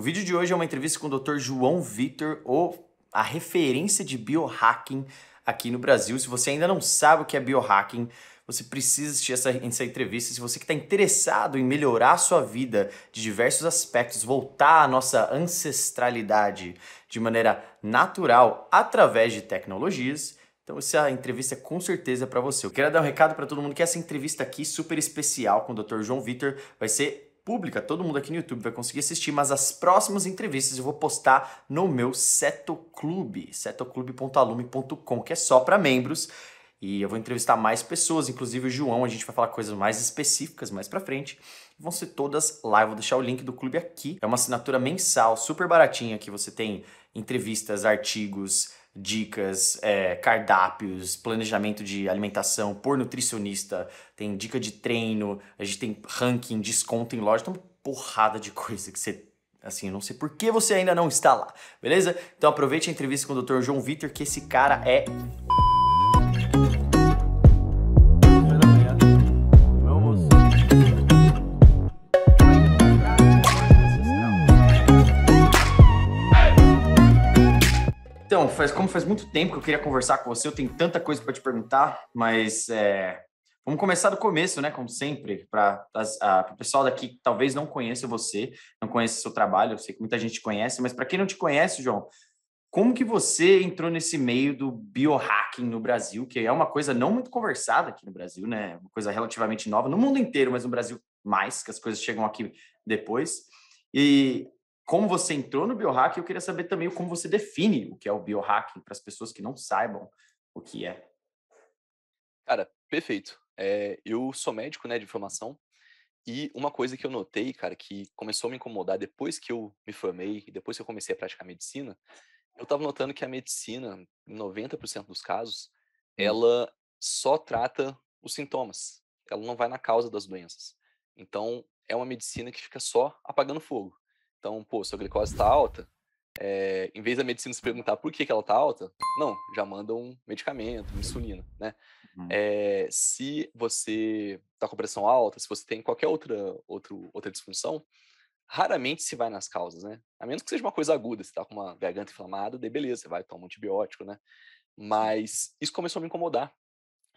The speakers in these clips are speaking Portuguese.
O vídeo de hoje é uma entrevista com o Dr. João Vitor, ou a referência de biohacking aqui no Brasil. Se você ainda não sabe o que é biohacking, você precisa assistir essa, essa entrevista. Se você que está interessado em melhorar a sua vida de diversos aspectos, voltar à nossa ancestralidade de maneira natural através de tecnologias, então essa entrevista é com certeza para você. Eu quero dar um recado para todo mundo que essa entrevista aqui é super especial com o Dr. João Vitor vai ser pública, todo mundo aqui no YouTube vai conseguir assistir, mas as próximas entrevistas eu vou postar no meu Seto Clube, setoclube.alume.com, que é só para membros. E eu vou entrevistar mais pessoas, inclusive o João, a gente vai falar coisas mais específicas mais para frente. Vão ser todas lá, eu vou deixar o link do clube aqui. É uma assinatura mensal, super baratinha, que você tem entrevistas, artigos, dicas, é, cardápios, planejamento de alimentação por nutricionista, tem dica de treino, a gente tem ranking, desconto em loja, tem uma porrada de coisa que você. Assim, eu não sei por que você ainda não está lá, beleza? Então aproveite a entrevista com o Dr. João Vitor, que esse cara é Então, faz, como faz muito tempo que eu queria conversar com você, eu tenho tanta coisa para te perguntar, mas é, vamos começar do começo, né? Como sempre, para o pessoal daqui que talvez não conheça você, não conheça seu trabalho, eu sei que muita gente conhece, mas para quem não te conhece, João, como que você entrou nesse meio do biohacking no Brasil, que é uma coisa não muito conversada aqui no Brasil, né? Uma coisa relativamente nova no mundo inteiro, mas no Brasil mais, que as coisas chegam aqui depois. E como você entrou no biohacking, eu queria saber também como você define o que é o biohacking para as pessoas que não saibam o que é. Cara, perfeito. É, eu sou médico, né, de formação, e uma coisa que eu notei, cara, que começou a me incomodar depois que eu me formei, e depois que eu comecei a praticar medicina, eu estava notando que a medicina, em 90% dos casos, hum. ela só trata os sintomas, ela não vai na causa das doenças. Então, é uma medicina que fica só apagando fogo então, pô, sua glicose está alta. É, em vez da medicina se perguntar por que, que ela está alta, não, já manda um medicamento, uma insulina, né? É, se você está com pressão alta, se você tem qualquer outra, outro, outra disfunção, raramente se vai nas causas, né? A menos que seja uma coisa aguda, você está com uma garganta inflamada, daí beleza, você vai tomar um antibiótico, né? Mas isso começou a me incomodar,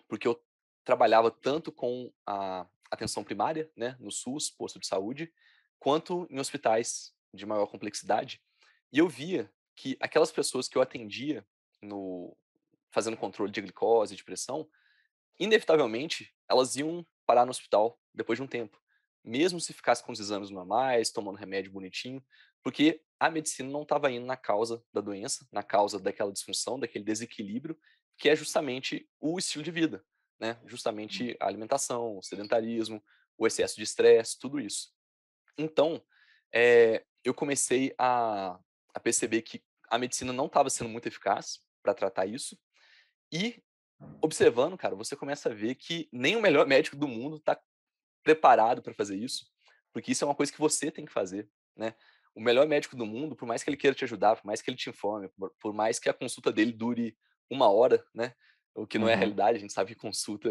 porque eu trabalhava tanto com a atenção primária, né, no SUS, posto de saúde, quanto em hospitais de maior complexidade, e eu via que aquelas pessoas que eu atendia no fazendo controle de glicose, de pressão, inevitavelmente elas iam parar no hospital depois de um tempo, mesmo se ficasse com os exames normais, mais, tomando remédio bonitinho, porque a medicina não estava indo na causa da doença, na causa daquela disfunção, daquele desequilíbrio, que é justamente o estilo de vida, né? Uhum. Justamente a alimentação, o sedentarismo, o excesso de estresse, tudo isso. Então, é, eu comecei a, a perceber que a medicina não estava sendo muito eficaz para tratar isso. E observando, cara, você começa a ver que nem o melhor médico do mundo está preparado para fazer isso, porque isso é uma coisa que você tem que fazer, né? O melhor médico do mundo, por mais que ele queira te ajudar, por mais que ele te informe, por, por mais que a consulta dele dure uma hora, né? O que não uhum. é a uhum. realidade, a gente sabe que consulta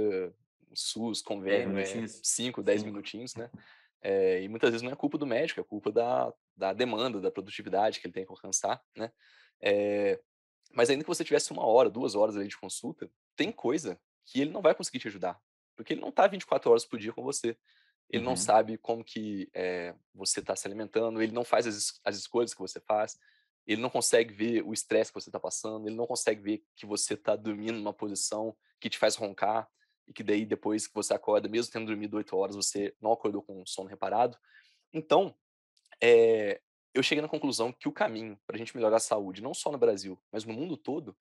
SUS, convênio, é, dez 10 minutinhos, né? É, e muitas vezes não é culpa do médico, é culpa da, da demanda, da produtividade que ele tem que alcançar, né? É, mas ainda que você tivesse uma hora, duas horas ali de consulta, tem coisa que ele não vai conseguir te ajudar, porque ele não está 24 horas por dia com você. Ele uhum. não sabe como que é, você está se alimentando, ele não faz as, as escolhas que você faz, ele não consegue ver o estresse que você está passando, ele não consegue ver que você está dormindo numa posição que te faz roncar, e que daí depois que você acorda, mesmo tendo dormido oito horas, você não acordou com sono reparado. Então, é, eu cheguei na conclusão que o caminho para a gente melhorar a saúde, não só no Brasil, mas no mundo todo,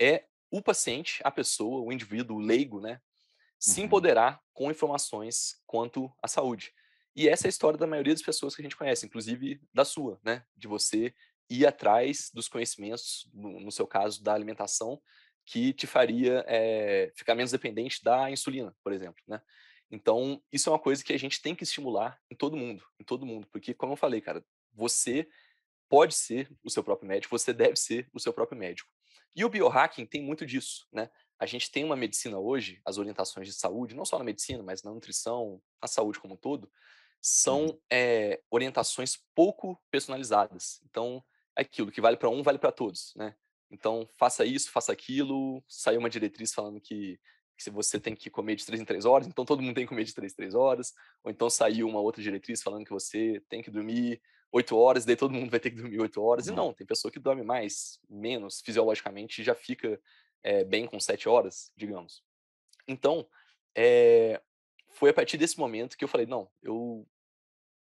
é o paciente, a pessoa, o indivíduo, o leigo, né, se uhum. empoderar com informações quanto à saúde. E essa é a história da maioria das pessoas que a gente conhece, inclusive da sua, né, de você ir atrás dos conhecimentos, no, no seu caso, da alimentação, que te faria é, ficar menos dependente da insulina, por exemplo, né? Então, isso é uma coisa que a gente tem que estimular em todo mundo, em todo mundo, porque, como eu falei, cara, você pode ser o seu próprio médico, você deve ser o seu próprio médico. E o biohacking tem muito disso, né? A gente tem uma medicina hoje, as orientações de saúde, não só na medicina, mas na nutrição, na saúde como um todo, uhum. são é, orientações pouco personalizadas. Então, é aquilo que vale para um, vale para todos, né? Então, faça isso, faça aquilo. Saiu uma diretriz falando que, que você tem que comer de 3 em 3 horas, então todo mundo tem que comer de 3 em 3 horas. Ou então saiu uma outra diretriz falando que você tem que dormir 8 horas, daí todo mundo vai ter que dormir 8 horas. E não, tem pessoa que dorme mais, menos, fisiologicamente, já fica é, bem com 7 horas, digamos. Então, é, foi a partir desse momento que eu falei, não, eu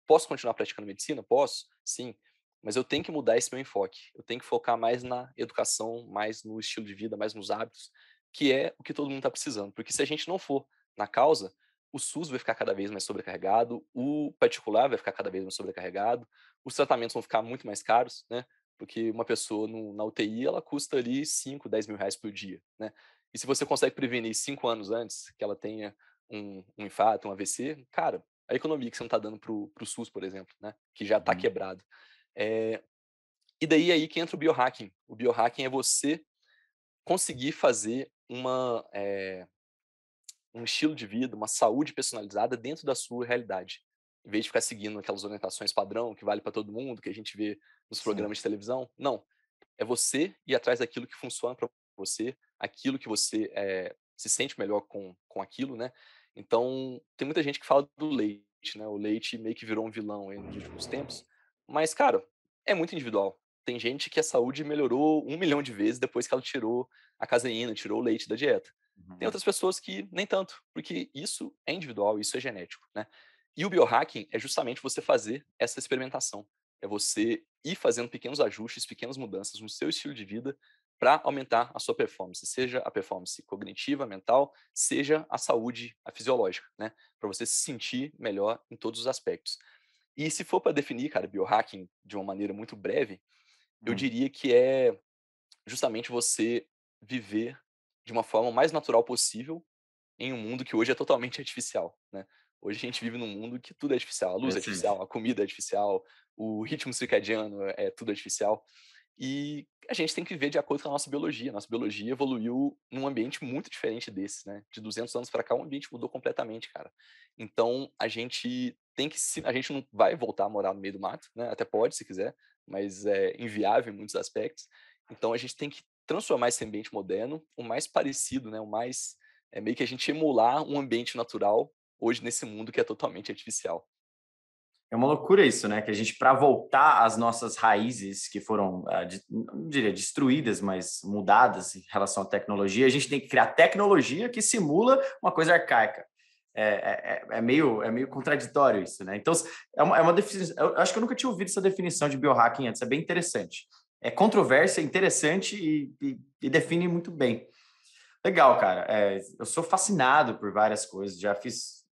posso continuar praticando medicina? Posso, sim. Mas eu tenho que mudar esse meu enfoque. Eu tenho que focar mais na educação, mais no estilo de vida, mais nos hábitos, que é o que todo mundo está precisando. Porque se a gente não for na causa, o SUS vai ficar cada vez mais sobrecarregado, o particular vai ficar cada vez mais sobrecarregado, os tratamentos vão ficar muito mais caros, né? Porque uma pessoa no, na UTI, ela custa ali 5, 10 mil reais por dia, né? E se você consegue prevenir cinco anos antes que ela tenha um, um infarto, um AVC, cara, a economia que você não está dando para o SUS, por exemplo, né? Que já está uhum. quebrado. É, e daí é aí que entra o biohacking. O biohacking é você conseguir fazer uma, é, um estilo de vida, uma saúde personalizada dentro da sua realidade. Em vez de ficar seguindo aquelas orientações padrão que vale para todo mundo, que a gente vê nos programas Sim. de televisão. Não. É você ir atrás daquilo que funciona para você, aquilo que você é, se sente melhor com, com aquilo, né? Então, tem muita gente que fala do leite, né? O leite meio que virou um vilão nos últimos tempos mas, cara, é muito individual. Tem gente que a saúde melhorou um milhão de vezes depois que ela tirou a caseína, tirou o leite da dieta. Tem uhum. outras pessoas que nem tanto, porque isso é individual, isso é genético, né? E o biohacking é justamente você fazer essa experimentação. É você ir fazendo pequenos ajustes, pequenas mudanças no seu estilo de vida para aumentar a sua performance, seja a performance cognitiva, mental, seja a saúde, a fisiológica, né? Para você se sentir melhor em todos os aspectos. E se for para definir, cara, biohacking de uma maneira muito breve, hum. eu diria que é justamente você viver de uma forma mais natural possível em um mundo que hoje é totalmente artificial, né? Hoje a gente vive num mundo que tudo é artificial, a luz é, é artificial, a comida é artificial, o ritmo circadiano é, é tudo artificial. E a gente tem que viver de acordo com a nossa biologia. Nossa biologia evoluiu num ambiente muito diferente desse, né? De 200 anos para cá, o ambiente mudou completamente, cara. Então, a gente tem que a gente não vai voltar a morar no meio do mato, né? Até pode se quiser, mas é inviável em muitos aspectos. Então a gente tem que transformar esse ambiente moderno o mais parecido, né? O mais é meio que a gente emular um ambiente natural hoje nesse mundo que é totalmente artificial. É uma loucura isso, né? Que a gente, para voltar às nossas raízes, que foram, ah, não diria destruídas, mas mudadas em relação à tecnologia, a gente tem que criar tecnologia que simula uma coisa arcaica. É, é, é, é, meio, é meio contraditório isso, né? Então, é uma, é uma definição. Eu acho que eu nunca tinha ouvido essa definição de biohacking antes, é bem interessante. É controvérsia, é interessante e, e, e define muito bem. Legal, cara. É, eu sou fascinado por várias coisas, já fiz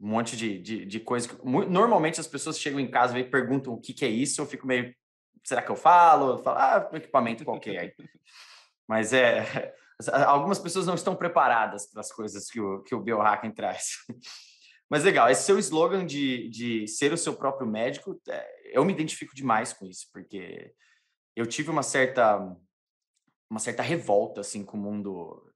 um monte de, de, de coisa. normalmente as pessoas chegam em casa e perguntam o que, que é isso, eu fico meio. Será que eu falo? Eu falo, ah, um equipamento qualquer. Mas é algumas pessoas não estão preparadas para as coisas que o, que o biohacking traz. Mas legal, esse seu slogan de, de ser o seu próprio médico, é, eu me identifico demais com isso, porque eu tive uma certa uma certa revolta assim com o mundo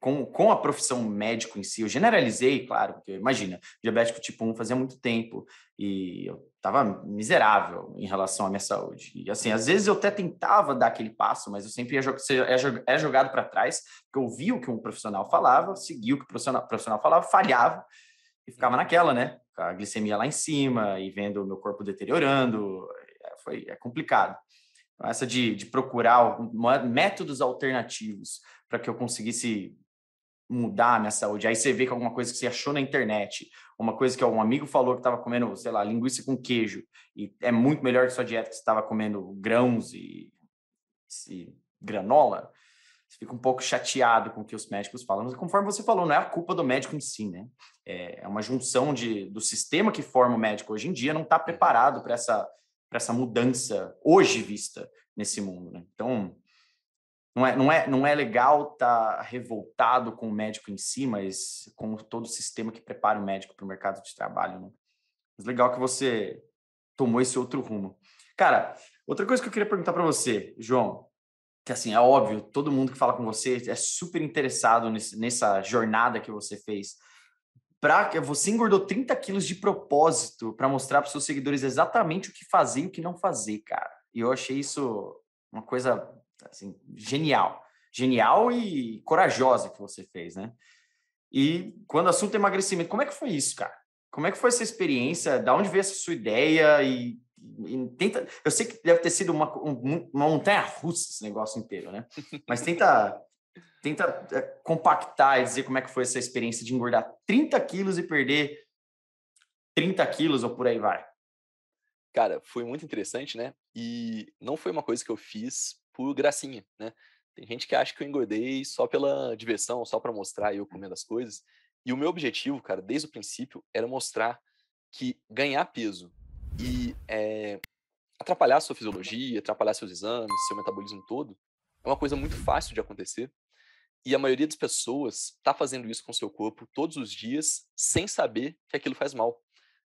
com, com a profissão médico em si. Eu generalizei, claro, porque imagina, diabético tipo 1 fazia muito tempo e eu estava miserável em relação à minha saúde. E assim, às vezes eu até tentava dar aquele passo, mas eu sempre é, é jogado para trás, porque eu ouvi o que um profissional falava, seguia o que o profissional, profissional falava, falhava e ficava uhum. naquela, né? a glicemia lá em cima e vendo o meu corpo deteriorando, é, foi é complicado. Então, essa de, de procurar métodos alternativos para que eu conseguisse mudar a minha saúde. Aí você vê que alguma coisa que você achou na internet, uma coisa que algum amigo falou que estava comendo, sei lá, linguiça com queijo, e é muito melhor que sua dieta que você estava comendo grãos e, e, granola, você fica um pouco chateado com o que os médicos falam. Mas conforme você falou, não é a culpa do médico em si, né? É, é uma junção de, do sistema que forma o médico hoje em dia, não está uhum. preparado para essa, essa mudança hoje vista nesse mundo, né? Então, não é, não é, não é legal estar tá revoltado com o médico em si, mas com todo o sistema que prepara o médico para o mercado de trabalho. Né? Mas legal que você tomou esse outro rumo. Cara, outra coisa que eu queria perguntar para você, João, que assim, é óbvio, todo mundo que fala com você é super interessado nesse, nessa jornada que você fez. Pra, você engordou 30 quilos de propósito para mostrar para seus seguidores exatamente o que fazer e o que não fazer, cara. E eu achei isso uma coisa assim, genial. Genial e corajosa que você fez, né? E quando o assunto é emagrecimento, como é que foi isso, cara? Como é que foi essa experiência? Da onde veio essa sua ideia? E, e tenta. Eu sei que deve ter sido uma, uma montanha russa esse negócio inteiro, né? Mas tenta, tenta eh, compactar e dizer como é que foi essa experiência de engordar 30 quilos e perder 30 quilos ou por aí vai. Cara, foi muito interessante, né? E não foi uma coisa que eu fiz por gracinha, né? Tem gente que acha que eu engordei só pela diversão, só para mostrar eu comendo as coisas. E o meu objetivo, cara, desde o princípio, era mostrar que ganhar peso e é, atrapalhar sua fisiologia, atrapalhar seus exames, seu metabolismo todo, é uma coisa muito fácil de acontecer. E a maioria das pessoas está fazendo isso com seu corpo todos os dias, sem saber que aquilo faz mal.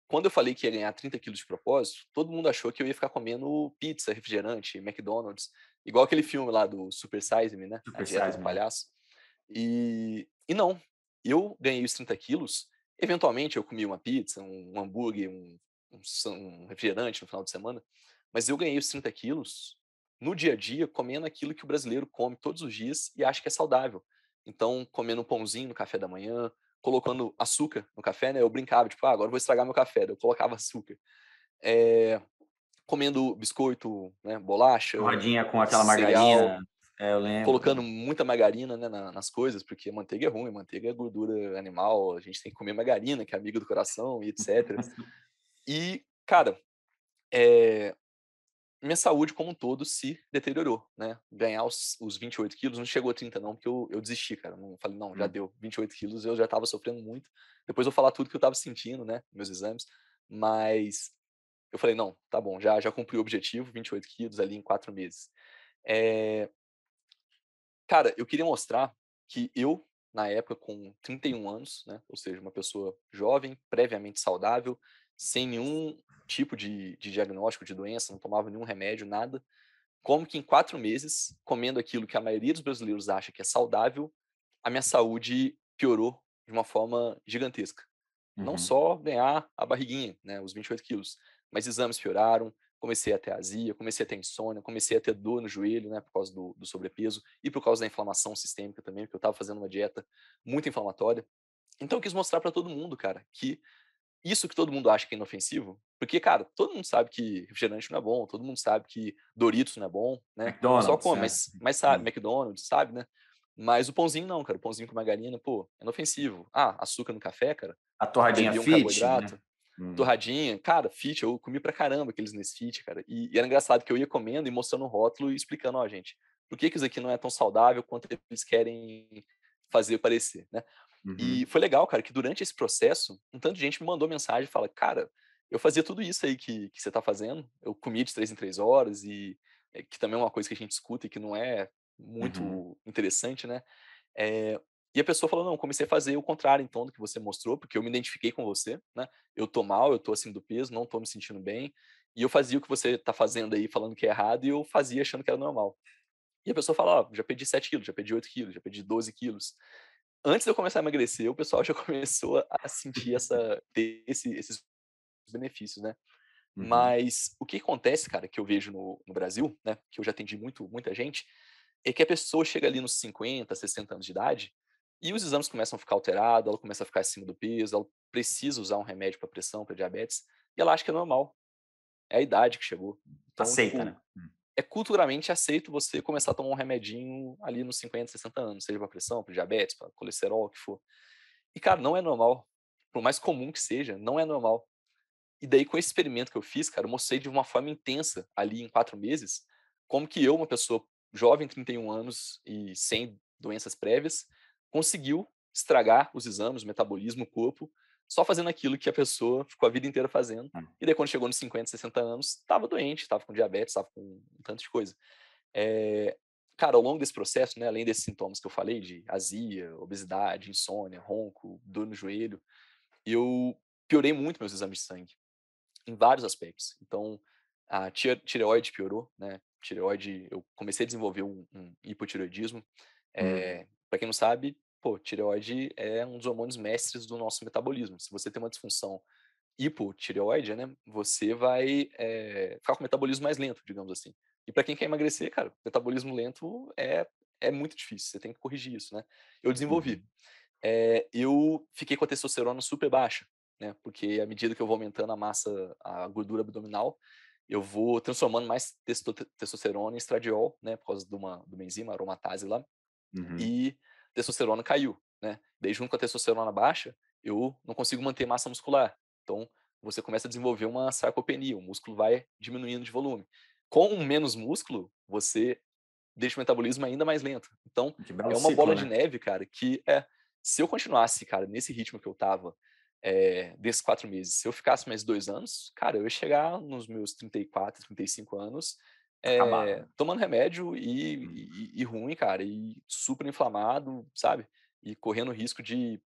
Quando eu falei que ia ganhar 30 quilos de propósito, todo mundo achou que eu ia ficar comendo pizza, refrigerante, McDonald's. Igual aquele filme lá do Super Size Me, né? Super Size do palhaço. E, e não, eu ganhei os 30 quilos, eventualmente eu comi uma pizza, um hambúrguer, um, um, um refrigerante no final de semana, mas eu ganhei os 30 quilos no dia a dia comendo aquilo que o brasileiro come todos os dias e acha que é saudável. Então, comendo um pãozinho no café da manhã, colocando açúcar no café, né? Eu brincava, tipo, ah, agora eu vou estragar meu café. Eu colocava açúcar. É comendo biscoito, né, bolacha. rodinha com aquela cereal, margarina. É, eu lembro. Colocando muita margarina né, nas coisas, porque manteiga é ruim, manteiga é gordura animal, a gente tem que comer margarina, que é amigo do coração, e etc. e, cara, é, minha saúde como um todo se deteriorou, né? Ganhar os, os 28 quilos, não chegou a 30 não, porque eu, eu desisti, cara. Não falei, não, já hum. deu 28 quilos, eu já tava sofrendo muito. Depois eu vou falar tudo que eu tava sentindo, né? Meus exames. Mas eu falei, não, tá bom, já, já cumpri o objetivo, 28 quilos ali em quatro meses. É... Cara, eu queria mostrar que eu, na época, com 31 anos, né, ou seja, uma pessoa jovem, previamente saudável, sem nenhum tipo de, de diagnóstico de doença, não tomava nenhum remédio, nada, como que em quatro meses, comendo aquilo que a maioria dos brasileiros acha que é saudável, a minha saúde piorou de uma forma gigantesca. Uhum. Não só ganhar a barriguinha, né, os 28 quilos, mas exames pioraram, comecei a ter azia, comecei a ter insônia, comecei a ter dor no joelho, né, por causa do, do sobrepeso e por causa da inflamação sistêmica também, porque eu estava fazendo uma dieta muito inflamatória. Então eu quis mostrar para todo mundo, cara, que isso que todo mundo acha que é inofensivo, porque, cara, todo mundo sabe que refrigerante não é bom, todo mundo sabe que Doritos não é bom, né? McDonald's, Só come, é. mas, mas sabe, é. McDonald's, sabe, né? Mas o pãozinho não, cara, o pãozinho com margarina, pô, é inofensivo. Ah, açúcar no café, cara. A torradinha um fit, né? Hum. Torradinha, cara, fit, eu comi pra caramba aqueles Nesfit, cara. E, e, era engraçado que eu ia comendo e mostrando o rótulo e explicando, ó, gente, por que, que isso aqui não é tão saudável quanto eles querem fazer parecer, né? Uhum. E foi legal, cara, que durante esse processo, um tanto de gente me mandou mensagem e fala, cara, eu fazia tudo isso aí que, que você tá fazendo, eu comia de três em três horas, e eh, que também é uma coisa que a gente escuta e que não é uhum. muito uhum. interessante, né? É, e a pessoa falou: não, comecei a fazer o contrário, então, do que você mostrou, porque eu me identifiquei com você, né? Eu tô mal, eu tô assim do peso, não tô me sentindo bem. E eu fazia o que você tá fazendo aí, falando que é errado, e eu fazia achando que era normal. E a pessoa fala: ó, oh, já perdi 7 quilos, já perdi 8 quilos, já perdi 12 quilos. Antes de eu começar a emagrecer, o pessoal já começou a sentir essa, ter esse, esses benefícios, né? Uhum. Mas o que acontece, cara, que eu vejo no, no Brasil, né? Que eu já atendi muito, muita gente, é que a pessoa chega ali nos 50, 60 anos de idade e os exames começam a ficar alterados, ela começa a ficar acima do peso, ela precisa usar um remédio para pressão, para diabetes, e ela acha que é normal. É a idade que chegou. Então, Aceita, tipo, né? Hum. É culturalmente aceito você começar a tomar um remedinho ali nos 50, 60 anos, seja para pressão, para diabetes, para colesterol, o que for. E, cara, não é normal. Por mais comum que seja, não é normal. E daí, com esse experimento que eu fiz, cara, eu mostrei de uma forma intensa ali em quatro meses como que eu, uma pessoa jovem, 31 anos e sem doenças prévias, conseguiu estragar os exames, o metabolismo, o corpo, só fazendo aquilo que a pessoa ficou a vida inteira fazendo. Hum. E daí, quando chegou nos 50, 60 anos, estava doente, estava com diabetes, estava com um tanto de coisa. É... Cara, ao longo desse processo, né, além desses sintomas que eu falei, de azia, obesidade, insônia, ronco, dor no joelho, eu piorei muito meus exames de sangue, em vários aspectos. Então, a tireoide piorou, né? Tireoide, eu comecei a desenvolver um, um hipotireoidismo, hum. é, para quem não sabe, pô, tireoide é um dos hormônios mestres do nosso metabolismo. Se você tem uma disfunção hipotireoide, né, você vai é, ficar com o metabolismo mais lento, digamos assim. E para quem quer emagrecer, cara, metabolismo lento é, é muito difícil, você tem que corrigir isso, né? Eu desenvolvi. Uhum. É, eu fiquei com a testosterona super baixa, né? Porque à medida que eu vou aumentando a massa, a gordura abdominal, eu vou transformando mais testosterona em estradiol, né? Por causa de uma, de uma enzima aromatase lá uhum. e testosterona caiu, né? Daí, junto com a testosterona baixa, eu não consigo manter massa muscular. Então, você começa a desenvolver uma sarcopenia, o músculo vai diminuindo de volume. Com menos músculo, você deixa o metabolismo ainda mais lento. Então, é uma ciclo, bola né? de neve, cara, que é, se eu continuasse, cara, nesse ritmo que eu tava, é, desses quatro meses, se eu ficasse mais dois anos, cara, eu ia chegar nos meus 34, 35 anos é, tomando remédio e, hum. e, e, ruim, cara, e super inflamado, sabe? E correndo risco de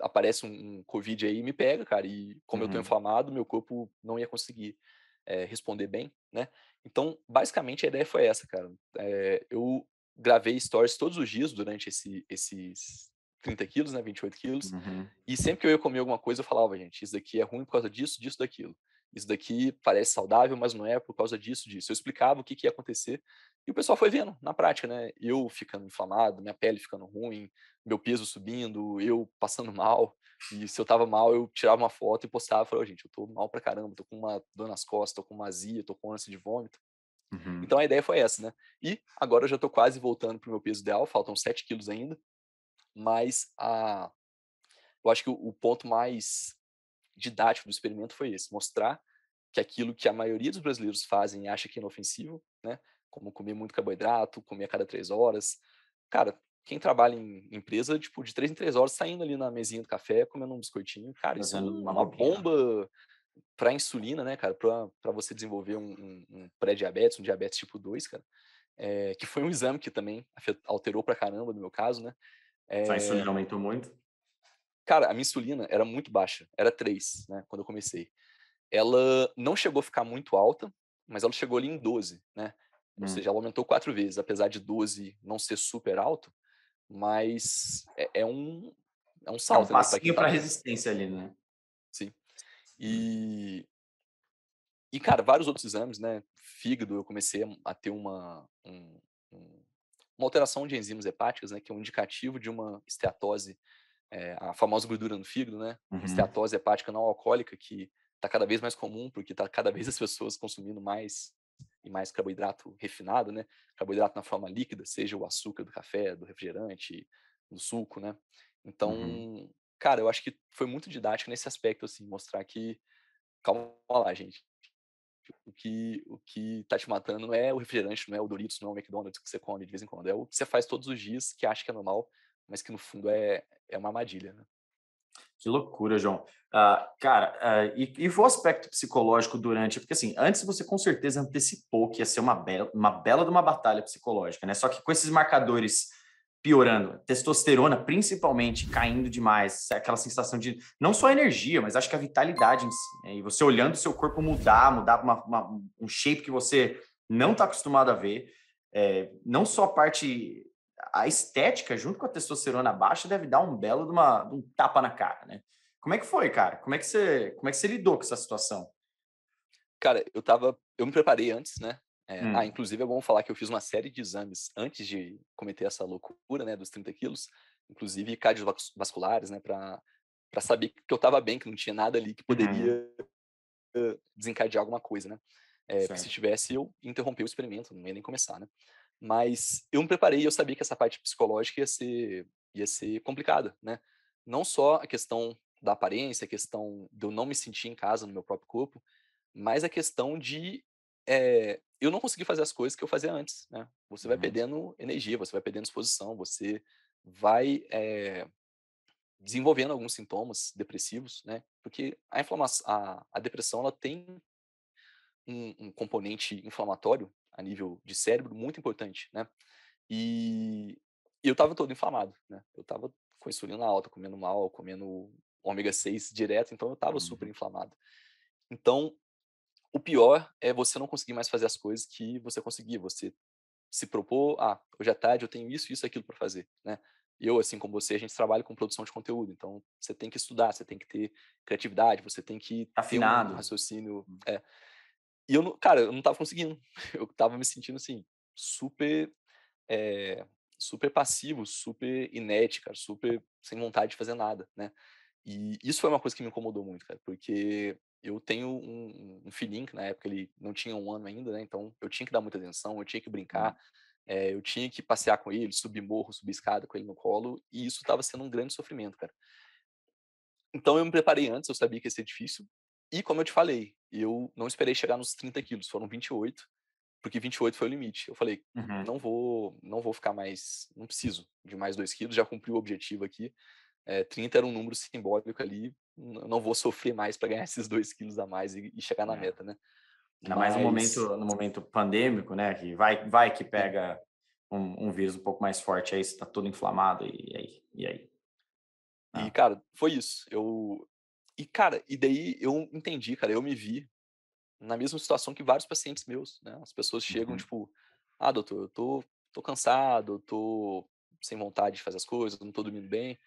aparece um, um Covid aí e me pega, cara. E como uhum. eu tô uhum. inflamado, meu corpo não ia conseguir é, responder bem, né? Então, basicamente, a ideia foi essa, cara. É, eu gravei stories todos os dias durante esse, esses 30 quilos, né? 28 quilos. Uhum. E sempre que eu ia comer alguma coisa, eu falava, gente, isso daqui é ruim por causa disso, disso, daquilo isso daqui parece saudável, mas não é por causa disso, disso. Eu explicava o que, que ia acontecer e o pessoal foi vendo na prática, né? Eu ficando inflamado, minha pele ficando ruim, meu peso subindo, eu passando mal. E se eu tava mal, eu tirava uma foto e postava. Falava, oh, gente, eu tô mal pra caramba, tô com uma dor nas costas, tô com uma azia, tô com ânsia de vômito. Uhum. Então a ideia foi essa, né? E agora eu já tô quase voltando pro meu peso ideal, faltam 7 quilos ainda. Mas a... eu acho que o ponto mais didático do experimento foi esse, mostrar que aquilo que a maioria dos brasileiros fazem e acha que é inofensivo, né, como comer muito carboidrato, comer a cada três horas, cara, quem trabalha em empresa, tipo, de três em três horas, saindo ali na mesinha do café, comendo um biscoitinho, cara, isso é uma, bomba para insulina, né, cara, para você desenvolver um, um pré-diabetes, um diabetes tipo 2, cara, é, que foi um exame que também alterou para caramba no meu caso, né. É, a insulina eh, aumentou muito? Cara, a minha insulina era muito baixa, era 3, né, quando eu comecei. Ela não chegou a ficar muito alta, mas ela chegou ali em 12, né? Ou hum. seja, ela aumentou quatro vezes, apesar de 12 não ser super alto, mas é, é um é um salto. É um né, passinho né, para tá resistência ali, né? Sim. Hum. E e cara, vários outros exames, né? Fígado, eu comecei a ter uma um, uma alteração de enzimas hepáticas, né? Que é um indicativo de uma esteatose é, a famosa gordura no fígado, né? Uhum. Esteatose hepática não alcoólica, que está cada vez mais comum, porque está cada vez as pessoas consumindo mais e mais carboidrato refinado, né? Carboidrato na forma líquida, seja o açúcar do café, do refrigerante, do suco, né? Uhum. Então, uhum. cara, eu acho que foi muito didático nesse aspecto, assim, mostrar que, calma lá, gente, o que o que tá te matando não é o refrigerante, não é o Doritos, não é o McDonald's que você come de vez em quando, é o que você faz todos os dias, que acha que é normal, mas que no fundo é, é uma armadilha. Né? Que loucura, João. Uh, cara, uh, e, e o aspecto psicológico durante? Porque assim, antes você com certeza antecipou que ia ser uma bela, uma bela de uma batalha psicológica, né? Só que com esses marcadores piorando, testosterona principalmente caindo demais, aquela sensação de não só energia, mas acho que a vitalidade em si. Né? E você olhando o seu corpo mudar, mudar uma, uma, um shape que você não está acostumado a ver, é, não só a parte a estética, junto com a testosterona baixa, deve dar um belo de, uma, um tapa na cara, né? Como é que foi, cara? Como é que você, como é que você lidou com essa situação? Cara, eu tava, eu me preparei antes, né? É, ah, hum. Ah, inclusive é bom falar que eu fiz uma série de exames antes de cometer essa loucura, né, dos 30 quilos, inclusive cardiovasculares, né, para para saber que eu tava bem, que não tinha nada ali que poderia hum. desencadear alguma coisa, né? É, se tivesse, eu interromper o experimento, não ia nem começar, né? Mas eu me preparei e eu sabia que essa parte psicológica ia ser, ia ser complicada, né? Não só a questão da aparência, a questão de eu não me sentir em casa no meu próprio corpo, mas a questão de é, eu não consegui fazer as coisas que eu fazia antes, né? Você vai uhum. perdendo energia, você vai perdendo disposição, você vai é, desenvolvendo alguns sintomas depressivos, né? Porque a inflamação, a, a depressão, ela tem um, um, componente inflamatório a nível de cérebro muito importante, né? E, eu estava todo inflamado, né? Eu estava com insulina alta, comendo mal, comendo ômega 6 direto, então eu estava uhum. super inflamado. Então, o pior é você não conseguir mais fazer as coisas que você conseguia, você se propor, ah, hoje à tarde eu tenho isso, isso, aquilo para fazer, né? Eu, assim como você, a gente trabalha com produção de conteúdo, então você tem que estudar, você tem que ter criatividade, você tem que Afinado. ter um raciocínio. Hum. É. E eu, não, cara, eu não tava conseguindo. Eu tava me sentindo, assim, super. É, super passivo, super inerte, cara, super sem vontade de fazer nada, né? E isso foi uma coisa que me incomodou muito, cara, porque eu tenho um, um filhinho que na época ele não tinha um ano ainda, né? Então eu tinha que dar muita atenção, eu tinha que brincar, é, eu tinha que passear com ele, subir morro, subir escada com ele no colo, e isso estava sendo um grande sofrimento, cara. Então eu me preparei antes, eu sabia que ia ser difícil, e como eu te falei, eu não esperei chegar nos 30 quilos, foram 28, porque 28 foi o limite. Eu falei, uhum. não vou não vou ficar mais, não preciso de mais 2 quilos, já cumpri o objetivo aqui. É, 30 era um número simbólico ali, não vou sofrer mais para ganhar esses 2 quilos a mais e, e chegar na é. meta, né? Ainda mais no momento, no momento pandêmico, né? Que vai, vai que é. pega um, um vírus um pouco mais forte, aí você está todo inflamado e aí. E, aí. e ah. cara, foi isso. Eu, e, cara, e daí eu entendi, cara, eu me vi na mesma situação que vários pacientes meus, né? As pessoas chegam, uhum. tipo, ah, doutor, eu tô, tô cansado, tô sem vontade de fazer as coisas, não tô dormindo bem.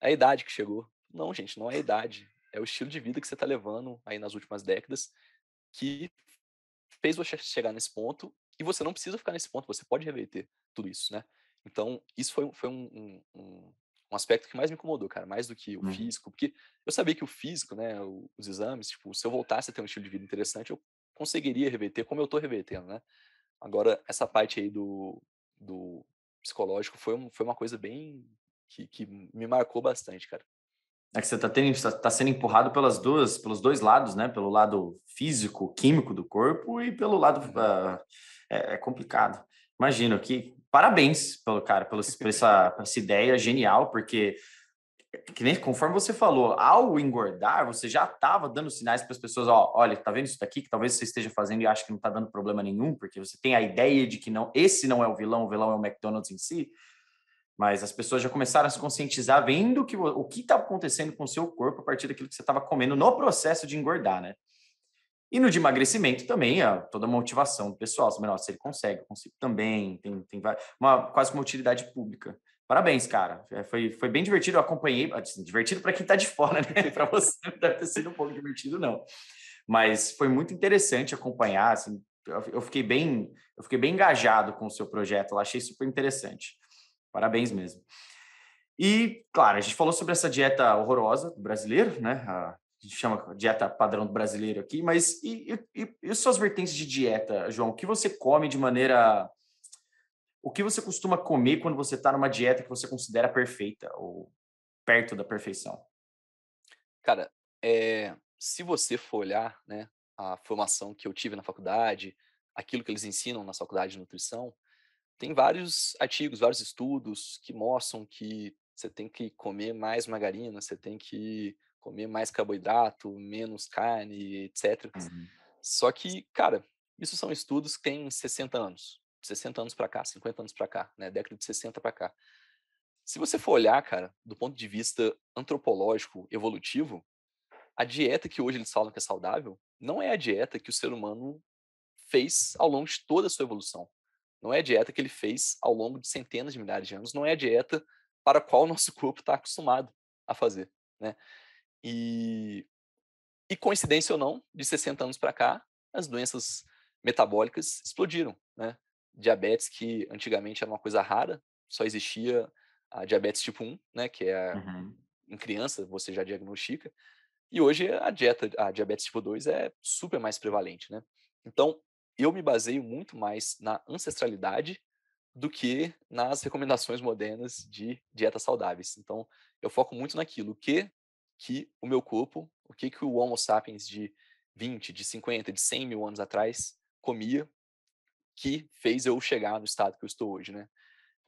É a idade que chegou. Não, gente, não é a idade. É o estilo de vida que você tá levando aí nas últimas décadas que fez você chegar nesse ponto e você não precisa ficar nesse ponto, você pode reverter tudo isso, né? Então, isso foi, foi um, um, um, um aspecto que mais me incomodou, cara, mais do que o uhum. físico, porque eu sabia que o físico, né, os exames, tipo, se eu voltasse a ter um estilo de vida interessante, eu conseguiria reverter como eu tô revertendo, né? Agora, essa parte aí do, do psicológico foi, um, foi uma coisa bem. Que, que me marcou bastante, cara. É que você tá, tá sendo empurrado pelas duas, pelos dois lados, né? Pelo lado físico, químico do corpo e pelo lado. Uh, é, é, complicado. Imagino que parabéns pelo cara, pelo, por, essa, por essa ideia genial, porque que nem conforme você falou, ao engordar, você já estava dando sinais para as pessoas, ó, olha, tá vendo isso daqui que talvez você esteja fazendo e acha que não tá dando problema nenhum, porque você tem a ideia de que não, esse não é o vilão, o vilão é o McDonald's em si. Mas as pessoas já começaram a se conscientizar vendo que o que está acontecendo com o seu corpo a partir daquilo que você estava comendo no processo de engordar, né? E no de emagrecimento também, é toda a motivação do pessoal, assim, melhor, se ele consegue, eu consigo também, tem, tem uma, quase uma utilidade pública. Parabéns, cara. É, foi, foi bem divertido, eu acompanhei, assim, divertido para quem está de fora, né? Para você deve ter sido um pouco divertido, não. Mas foi muito interessante acompanhar, assim, eu fiquei bem, eu fiquei bem engajado com o seu projeto, eu achei super interessante. Parabéns mesmo. E, claro, a gente falou sobre essa dieta horrorosa do brasileiro, né? A a gente chama dieta padrão brasileiro aqui, mas e, e, e suas vertentes de dieta, João? O que você come de maneira. O que você costuma comer quando você está numa dieta que você considera perfeita ou perto da perfeição? Cara, é, se você for olhar né, a formação que eu tive na faculdade, aquilo que eles ensinam na faculdade de nutrição, tem vários artigos, vários estudos que mostram que você tem que comer mais margarina, você tem que comer mais carboidrato, menos carne, etc. Uhum. Só que, cara, isso são estudos que têm 60 anos, 60 anos para cá, 50 anos para cá, né, década de 60 para cá. Se você for olhar, cara, do ponto de vista antropológico, evolutivo, a dieta que hoje eles falam que é saudável não é a dieta que o ser humano fez ao longo de toda a sua evolução. Não é a dieta que ele fez ao longo de centenas de milhares de anos, não é a dieta para a qual o nosso corpo está acostumado a fazer, né? E, e coincidência ou não, de 60 anos para cá, as doenças metabólicas explodiram, né? Diabetes que antigamente era uma coisa rara, só existia a diabetes tipo 1, né, que é a, uhum. em criança você já diagnostica, e hoje a dieta, a diabetes tipo 2 é super mais prevalente, né? Então, eu me baseio muito mais na ancestralidade do que nas recomendações modernas de dietas saudáveis. Então, eu foco muito naquilo que que o meu corpo, o que, que o Homo sapiens de 20, de 50, de 100 mil anos atrás comia, que fez eu chegar no estado que eu estou hoje, né?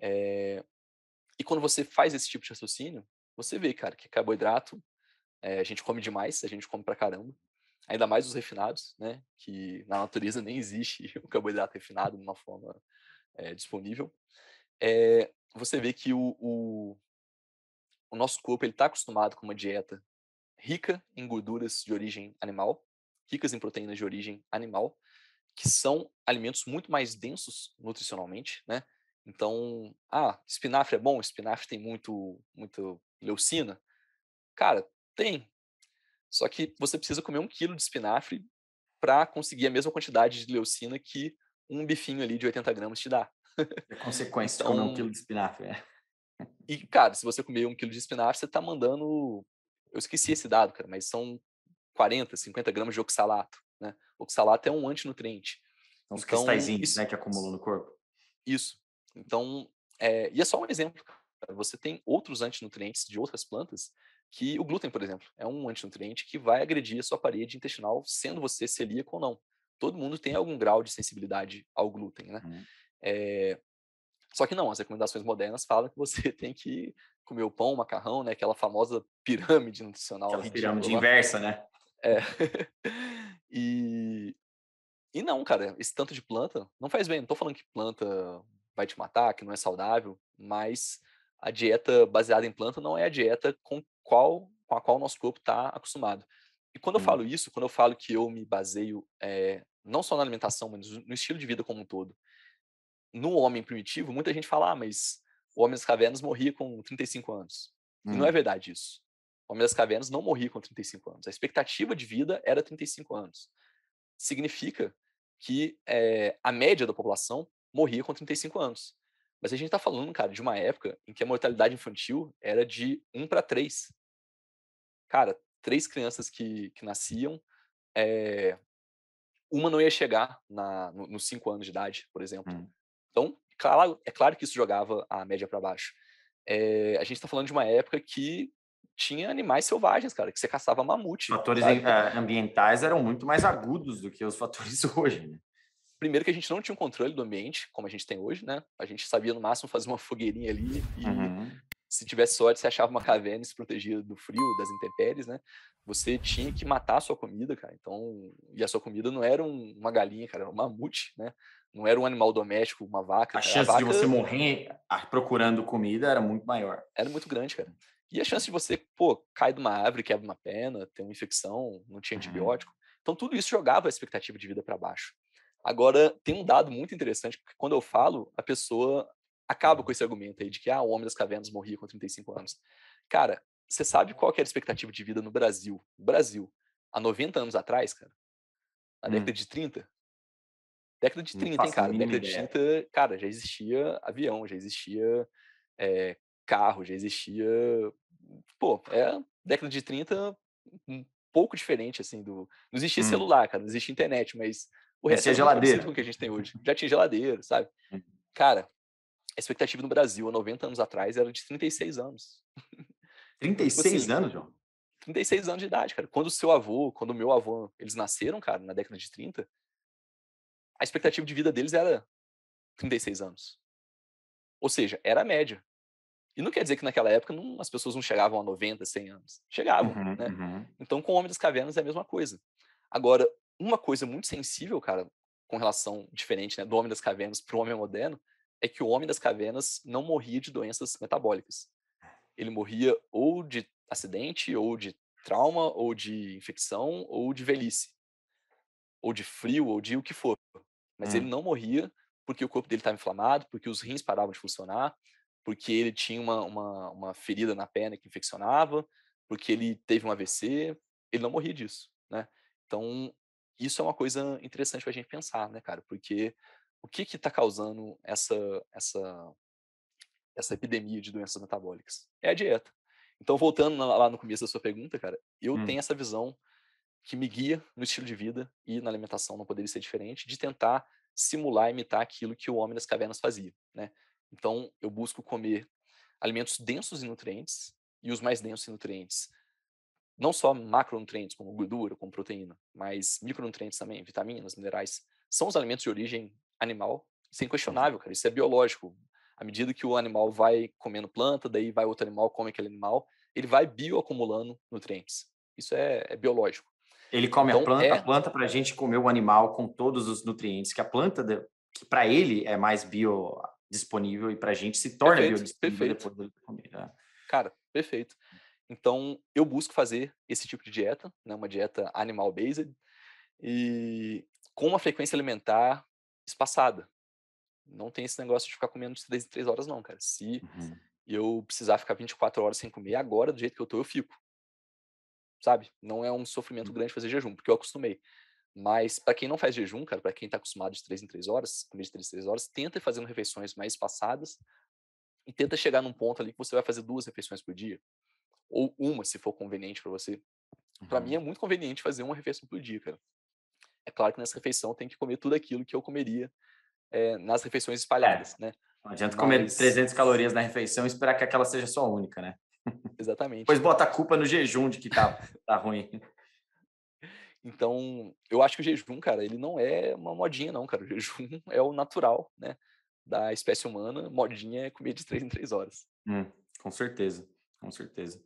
É... E quando você faz esse tipo de raciocínio, você vê, cara, que carboidrato, é, a gente come demais, a gente come pra caramba, ainda mais os refinados, né? Que na natureza nem existe o carboidrato refinado de uma forma é, disponível. você vê que o, o o nosso corpo está acostumado com uma dieta rica em gorduras de origem animal, ricas em proteínas de origem animal, que são alimentos muito mais densos nutricionalmente, né? Então, ah, espinafre é bom, espinafre tem muito, muito leucina. Cara, tem. Só que você precisa comer um quilo de espinafre para conseguir a mesma quantidade de leucina que um bifinho ali de 80 gramas te dá. É consequência então, de comer um quilo de espinafre, é. E, cara, se você comer um quilo de espinafre, você tá mandando. Eu esqueci esse dado, cara, mas são 40, 50 gramas de oxalato. Né? Oxalato é um antinutriente. É são então, os cristalzinhos né, que acumulam no corpo. Isso. Então, é, e é só um exemplo. Cara. Você tem outros antinutrientes de outras plantas que o glúten, por exemplo, é um antinutriente que vai agredir a sua parede intestinal, sendo você celíaco ou não. Todo mundo tem algum grau de sensibilidade ao glúten, né? Uhum. É, só que não, as recomendações modernas falam que você tem que comer o pão, o macarrão, né? Aquela famosa pirâmide nutricional. Aquela pirâmide inversa, né? É. e, e não, cara, esse tanto de planta não faz bem. Não tô falando que planta vai te matar, que não é saudável, mas a dieta baseada em planta não é a dieta com, qual, com a qual o nosso corpo está acostumado. E quando eu falo hum. isso, quando eu falo que eu me baseio é, não só na alimentação, mas no estilo de vida como um todo, no homem primitivo, muita gente fala, ah, mas o homem das cavernas morria com 35 anos. Hum. E não é hum. verdade isso. O homem das cavernas não morria com 35 anos. A expectativa de vida era 35 anos. Significa que é, a média da população morria com 35 anos. Mas a gente está falando, cara, de uma época em que a mortalidade infantil era de 1 para 3. Cara, três crianças que, que nasciam, é, uma não ia chegar na, no, nos 5 anos de idade, por exemplo. Hum. Então, claro, é claro que isso jogava a média para baixo. É, a gente está falando de uma época que tinha animais selvagens, cara, que você caçava mamute. Fatores sabe? Eh, ambientais eram muito mais agudos do que os fatores hoje, né? Primeiro que a gente não tinha um controle do ambiente, como a gente tem hoje, né? A gente sabia no máximo fazer uma fogueirinha ali e uhum. se tivesse sorte, você achava uma caverna e se protegia do frio, das intempéries, né? Você tinha que matar a sua comida, cara. Então, e a sua comida não era um, uma galinha, cara, era um mamute, né? não era um animal doméstico, uma vaca. A chance a vaca, de você morrer procurando comida era muito maior. Era muito grande, cara. E a chance de você, pô, cair de uma árvore, quebra uma perna, ter uma infecção, não tinha uhum. antibiótico. Uhum. Então tudo isso jogava a expectativa de vida para baixo. Agora, tem um dado muito interessante, que quando eu falo, a pessoa acaba com esse argumento aí de que ah, o homem das cavernas morria com 35 anos. Cara, você sabe qual era a expectativa de vida no Brasil? No Brasil, há 90 anos atrás, cara, na década hum. de 30, Década de 30, hein, cara? Década ideia. de 30, cara, já existia avião, já existia é, carro, já existia. Pô, é década de 30 um pouco diferente, assim, do. Não existia hum. celular, cara, não existia internet, mas o resto é geladeira. com o que a gente tem hoje. Já tinha geladeira, sabe? Hum. Cara, a expectativa no Brasil há 90 anos atrás era de 36 anos. 36 então, tipo assim, anos, João? 36 anos de idade, cara. Quando o seu avô, quando o meu avô, eles nasceram, cara, na década de 30, a expectativa de vida deles era 36 anos. Ou seja, era a média. E não quer dizer que naquela época não, as pessoas não chegavam a 90, 100 anos. Chegavam, uhum, né? Uhum. Então, com o Homem das Cavernas é a mesma coisa. Agora, uma coisa muito sensível, cara, com relação diferente né, do Homem das Cavernas para o Homem Moderno, é que o Homem das Cavernas não morria de doenças metabólicas. Ele morria ou de acidente, ou de trauma, ou de infecção, ou de velhice. Ou de frio, ou de o que for. Mas hum. ele não morria porque o corpo dele estava inflamado, porque os rins paravam de funcionar, porque ele tinha uma, uma, uma, ferida na perna que infeccionava, porque ele teve um AVC. Ele não morria disso, né? Então, isso é uma coisa interessante para a gente pensar, né, cara? Porque o que está causando essa, essa, essa epidemia de doenças metabólicas? É a dieta. Então, voltando lá no começo da sua pergunta, cara, eu hum. tenho essa visão que me guia no estilo de vida e na alimentação não poderia ser diferente, de tentar simular imitar aquilo que o homem das cavernas fazia, né? Então, eu busco comer alimentos densos em nutrientes e os mais densos em nutrientes, não só macronutrientes como gordura, como proteína, mas micronutrientes também, vitaminas, minerais, são os alimentos de origem animal, isso é uhum. inquestionável, cara, isso é biológico. À medida que o animal vai comendo planta, daí vai outro animal, come aquele animal, ele vai bioacumulando nutrientes. Isso é, é biológico. Ele come então, a é. planta, é... a planta para a gente comer o animal com todos os nutrientes que a planta, de... que para ele é mais biodisponível e para a gente se torna perfeito, biodisponível perfeito. depois dele comer. Né? Cara, perfeito. Então, eu busco fazer esse tipo de dieta, né, uma dieta animal-based, e com uma frequência alimentar espaçada. Não tem esse negócio de ficar comendo de 3 em 3 horas, não, cara. Se uhum. eu precisar ficar 24 horas sem comer, agora, do jeito que eu tô, eu fico sabe? Não é um sofrimento uhum. grande fazer jejum, porque eu acostumei. Mas para quem não faz jejum, cara, para quem está acostumado de três em três horas, comer de três em três horas, tenta fazer refeições mais espaçadas e tenta chegar num ponto ali que você vai fazer duas refeições por dia ou uma, se for conveniente para você. Uhum. Para mim é muito conveniente fazer uma refeição por dia, cara. É claro que nessa refeição tem que comer tudo aquilo que eu comeria é, nas refeições é, espalhadas, é. né? Não adianta Mas... comer 300 calorias na refeição e esperar que aquela seja sua única, né? Exatamente. Pois bota a culpa no jejum de que tá, tá ruim. Então, eu acho que o jejum, cara, ele não é uma modinha, não, cara. O jejum é o natural, né? Da espécie humana, modinha é comer de três em três horas. Hum, com certeza, com certeza.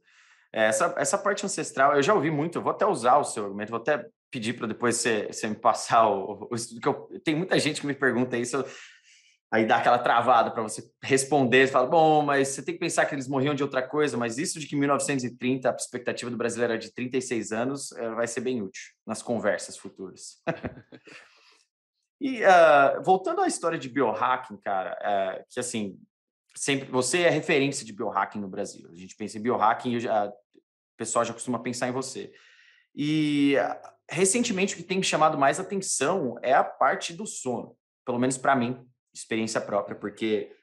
É, essa, essa parte ancestral, eu já ouvi muito, eu vou até usar o seu argumento, vou até pedir para depois você, você me passar o, o, estudo que eu. Tem muita gente que me pergunta isso. Eu, aí dá aquela travada para você responder, você fala, bom, mas você tem que pensar que eles morriam de outra coisa, mas isso de que 1930 a expectativa do brasileiro era é de 36 anos eh, vai ser bem útil nas conversas futuras. e uh, voltando à história de biohacking, cara, uh, que assim, sempre você é referência de biohacking no Brasil. A gente pensa em biohacking e o pessoal já costuma pensar em você. E ah, recentemente o que tem chamado mais atenção é a parte do sono, pelo menos para mim, experiência própria, porque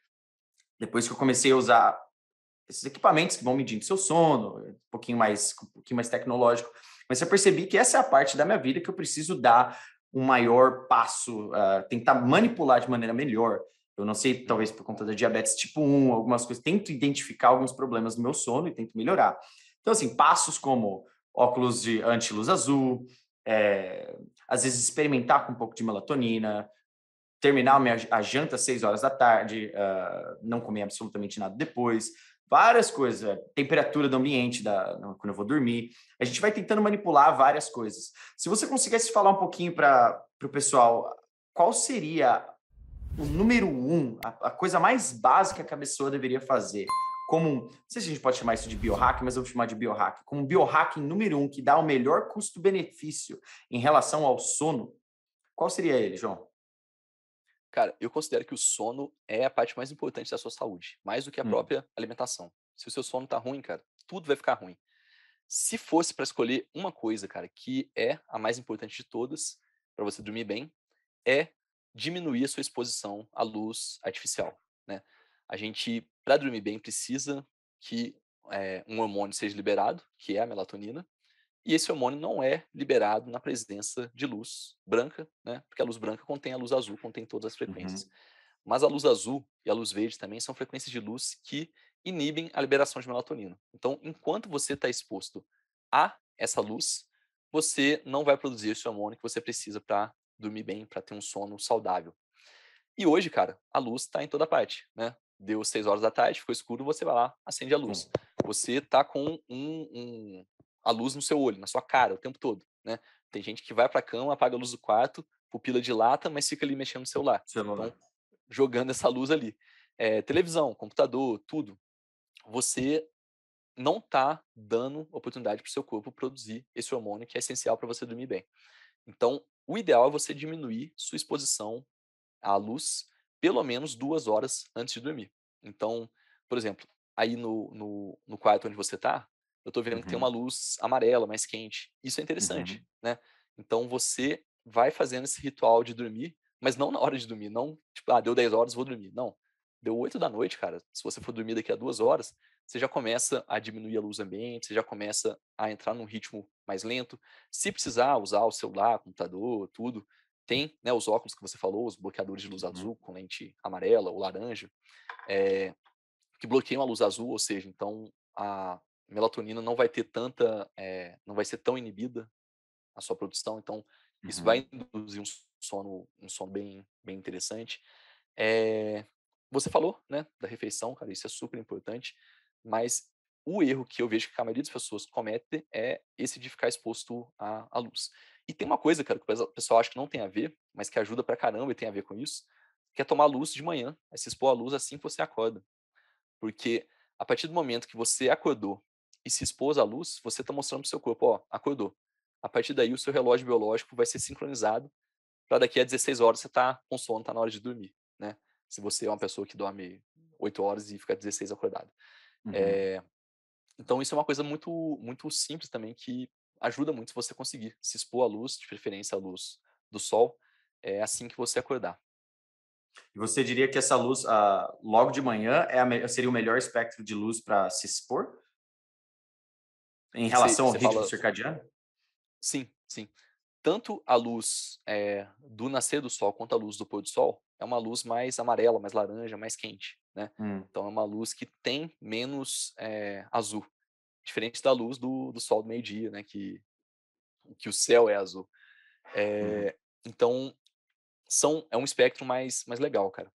depois que eu comecei a usar esses equipamentos que vão medindo seu sono, um pouquinho mais, um pouquinho mais tecnológico, mas eu percebi que essa é a parte da minha vida que eu preciso dar um maior passo, uh, tentar manipular de maneira melhor. Eu não sei, talvez por conta da diabetes tipo 1, algumas coisas, tento identificar alguns problemas no meu sono e tento melhorar. Então, assim, passos como óculos de anti-luz azul, é, às vezes experimentar com um pouco de melatonina, terminar minha, a janta às 6 horas da tarde, uh, não comer absolutamente nada depois, várias coisas, é, temperatura do ambiente da, quando eu vou dormir. A gente vai tentando manipular várias coisas. Se você conseguisse falar um pouquinho para o pessoal, qual seria o número um, a, a coisa mais básica que a pessoa deveria fazer? Como, não sei se a gente pode chamar isso de biohack, mas eu vou chamar de biohack. Como biohacking biohack número um, que dá o melhor custo-benefício em relação ao sono, qual seria ele, João? Cara, eu considero que o sono é a parte mais importante da sua saúde, mais do que a hum. própria alimentação. Se o seu sono tá ruim, cara, tudo vai ficar ruim. Se fosse para escolher uma coisa, cara, que é a mais importante de todas para você dormir bem, é diminuir a sua exposição à luz artificial, né? A gente, para dormir bem, precisa que é, um hormônio seja liberado, que é a melatonina, e esse hormônio não é liberado na presença de luz branca, né? Porque a luz branca contém a luz azul, contém todas as uhum. frequências. Uhum. Mas a luz azul e a luz verde também são frequências de luz que inibem a liberação de melatonina. Então, enquanto você está exposto a essa luz, você não vai produzir esse hormônio que você precisa para dormir bem, para ter um sono saudável. E hoje, cara, a luz está em toda parte, né? Deu seis horas da tarde, ficou escuro, você vai lá, acende a luz. Você está com um, um, a luz no seu olho, na sua cara, o tempo todo, né? Tem gente que vai para a cama, apaga a luz do quarto, pupila dilata, mas fica ali mexendo no celular. Então, celular. Então, jogando essa luz ali. É, televisão, computador, tudo. Você não está dando oportunidade para o seu corpo produzir esse hormônio que é essencial para você dormir bem. Então, o ideal é você diminuir sua exposição à luz pelo menos duas horas antes de dormir. Então, por exemplo, aí no, no, no quarto onde você está, eu estou vendo uhum. que tem uhum. uma luz amarela mais quente. Isso é interessante, uhum. né? Então você vai fazendo esse ritual de dormir, mas não na hora de dormir, não tipo, ah, deu 10 horas, vou dormir. Não. Deu 8 da noite, cara. Se você for dormir daqui a duas horas, você já começa a diminuir a luz ambiente, você já começa a entrar num ritmo mais lento. Se precisar usar o celular, computador, tudo, tem né, os óculos que você falou, os bloqueadores de luz uhum. azul com lente amarela ou laranja, é, que bloqueiam a luz azul, ou seja, então a, melatonina não vai ter tanta, é, não vai ser tão inibida a sua produção, então isso vai uhum. induzir um sono, um sono bem, bem interessante. É, você falou, né, da refeição, cara, isso é super importante, mas o erro que eu vejo que a maioria das pessoas comete é esse de ficar exposto à, à luz. E tem uma coisa, cara, que o pessoal acha que não tem a ver, mas que ajuda pra caramba e tem a ver com isso, que é tomar luz de manhã, é se expor à luz assim que você acorda. Porque a partir do momento que você acordou e se expôs à luz, você está mostrando para o seu corpo, ó, acordou. A partir daí, o seu relógio biológico vai ser sincronizado para daqui a 16 horas você tá com sono, está na hora de dormir, né? Se você é uma pessoa que dorme 8 horas e fica 16 acordado. Uhum. É, então, isso é uma coisa muito, muito simples também que ajuda muito se você conseguir se expor à luz, de preferência à luz do sol, é assim que você acordar. E você diria que essa luz, ah, logo de manhã, é a, seria o melhor espectro de luz para se expor? Em relação ao ritmo circadiano? Sim, sim. Tanto a luz é, do nascer do sol quanto a luz do pôr do sol é uma luz mais amarela, mais laranja, mais quente, né? Hum. Então é uma luz que tem menos é, azul, diferente da luz do, do sol do meio-dia, né? Que, que o céu é azul. É, hum. Eh, então são, é um espectro mais, mais legal, cara.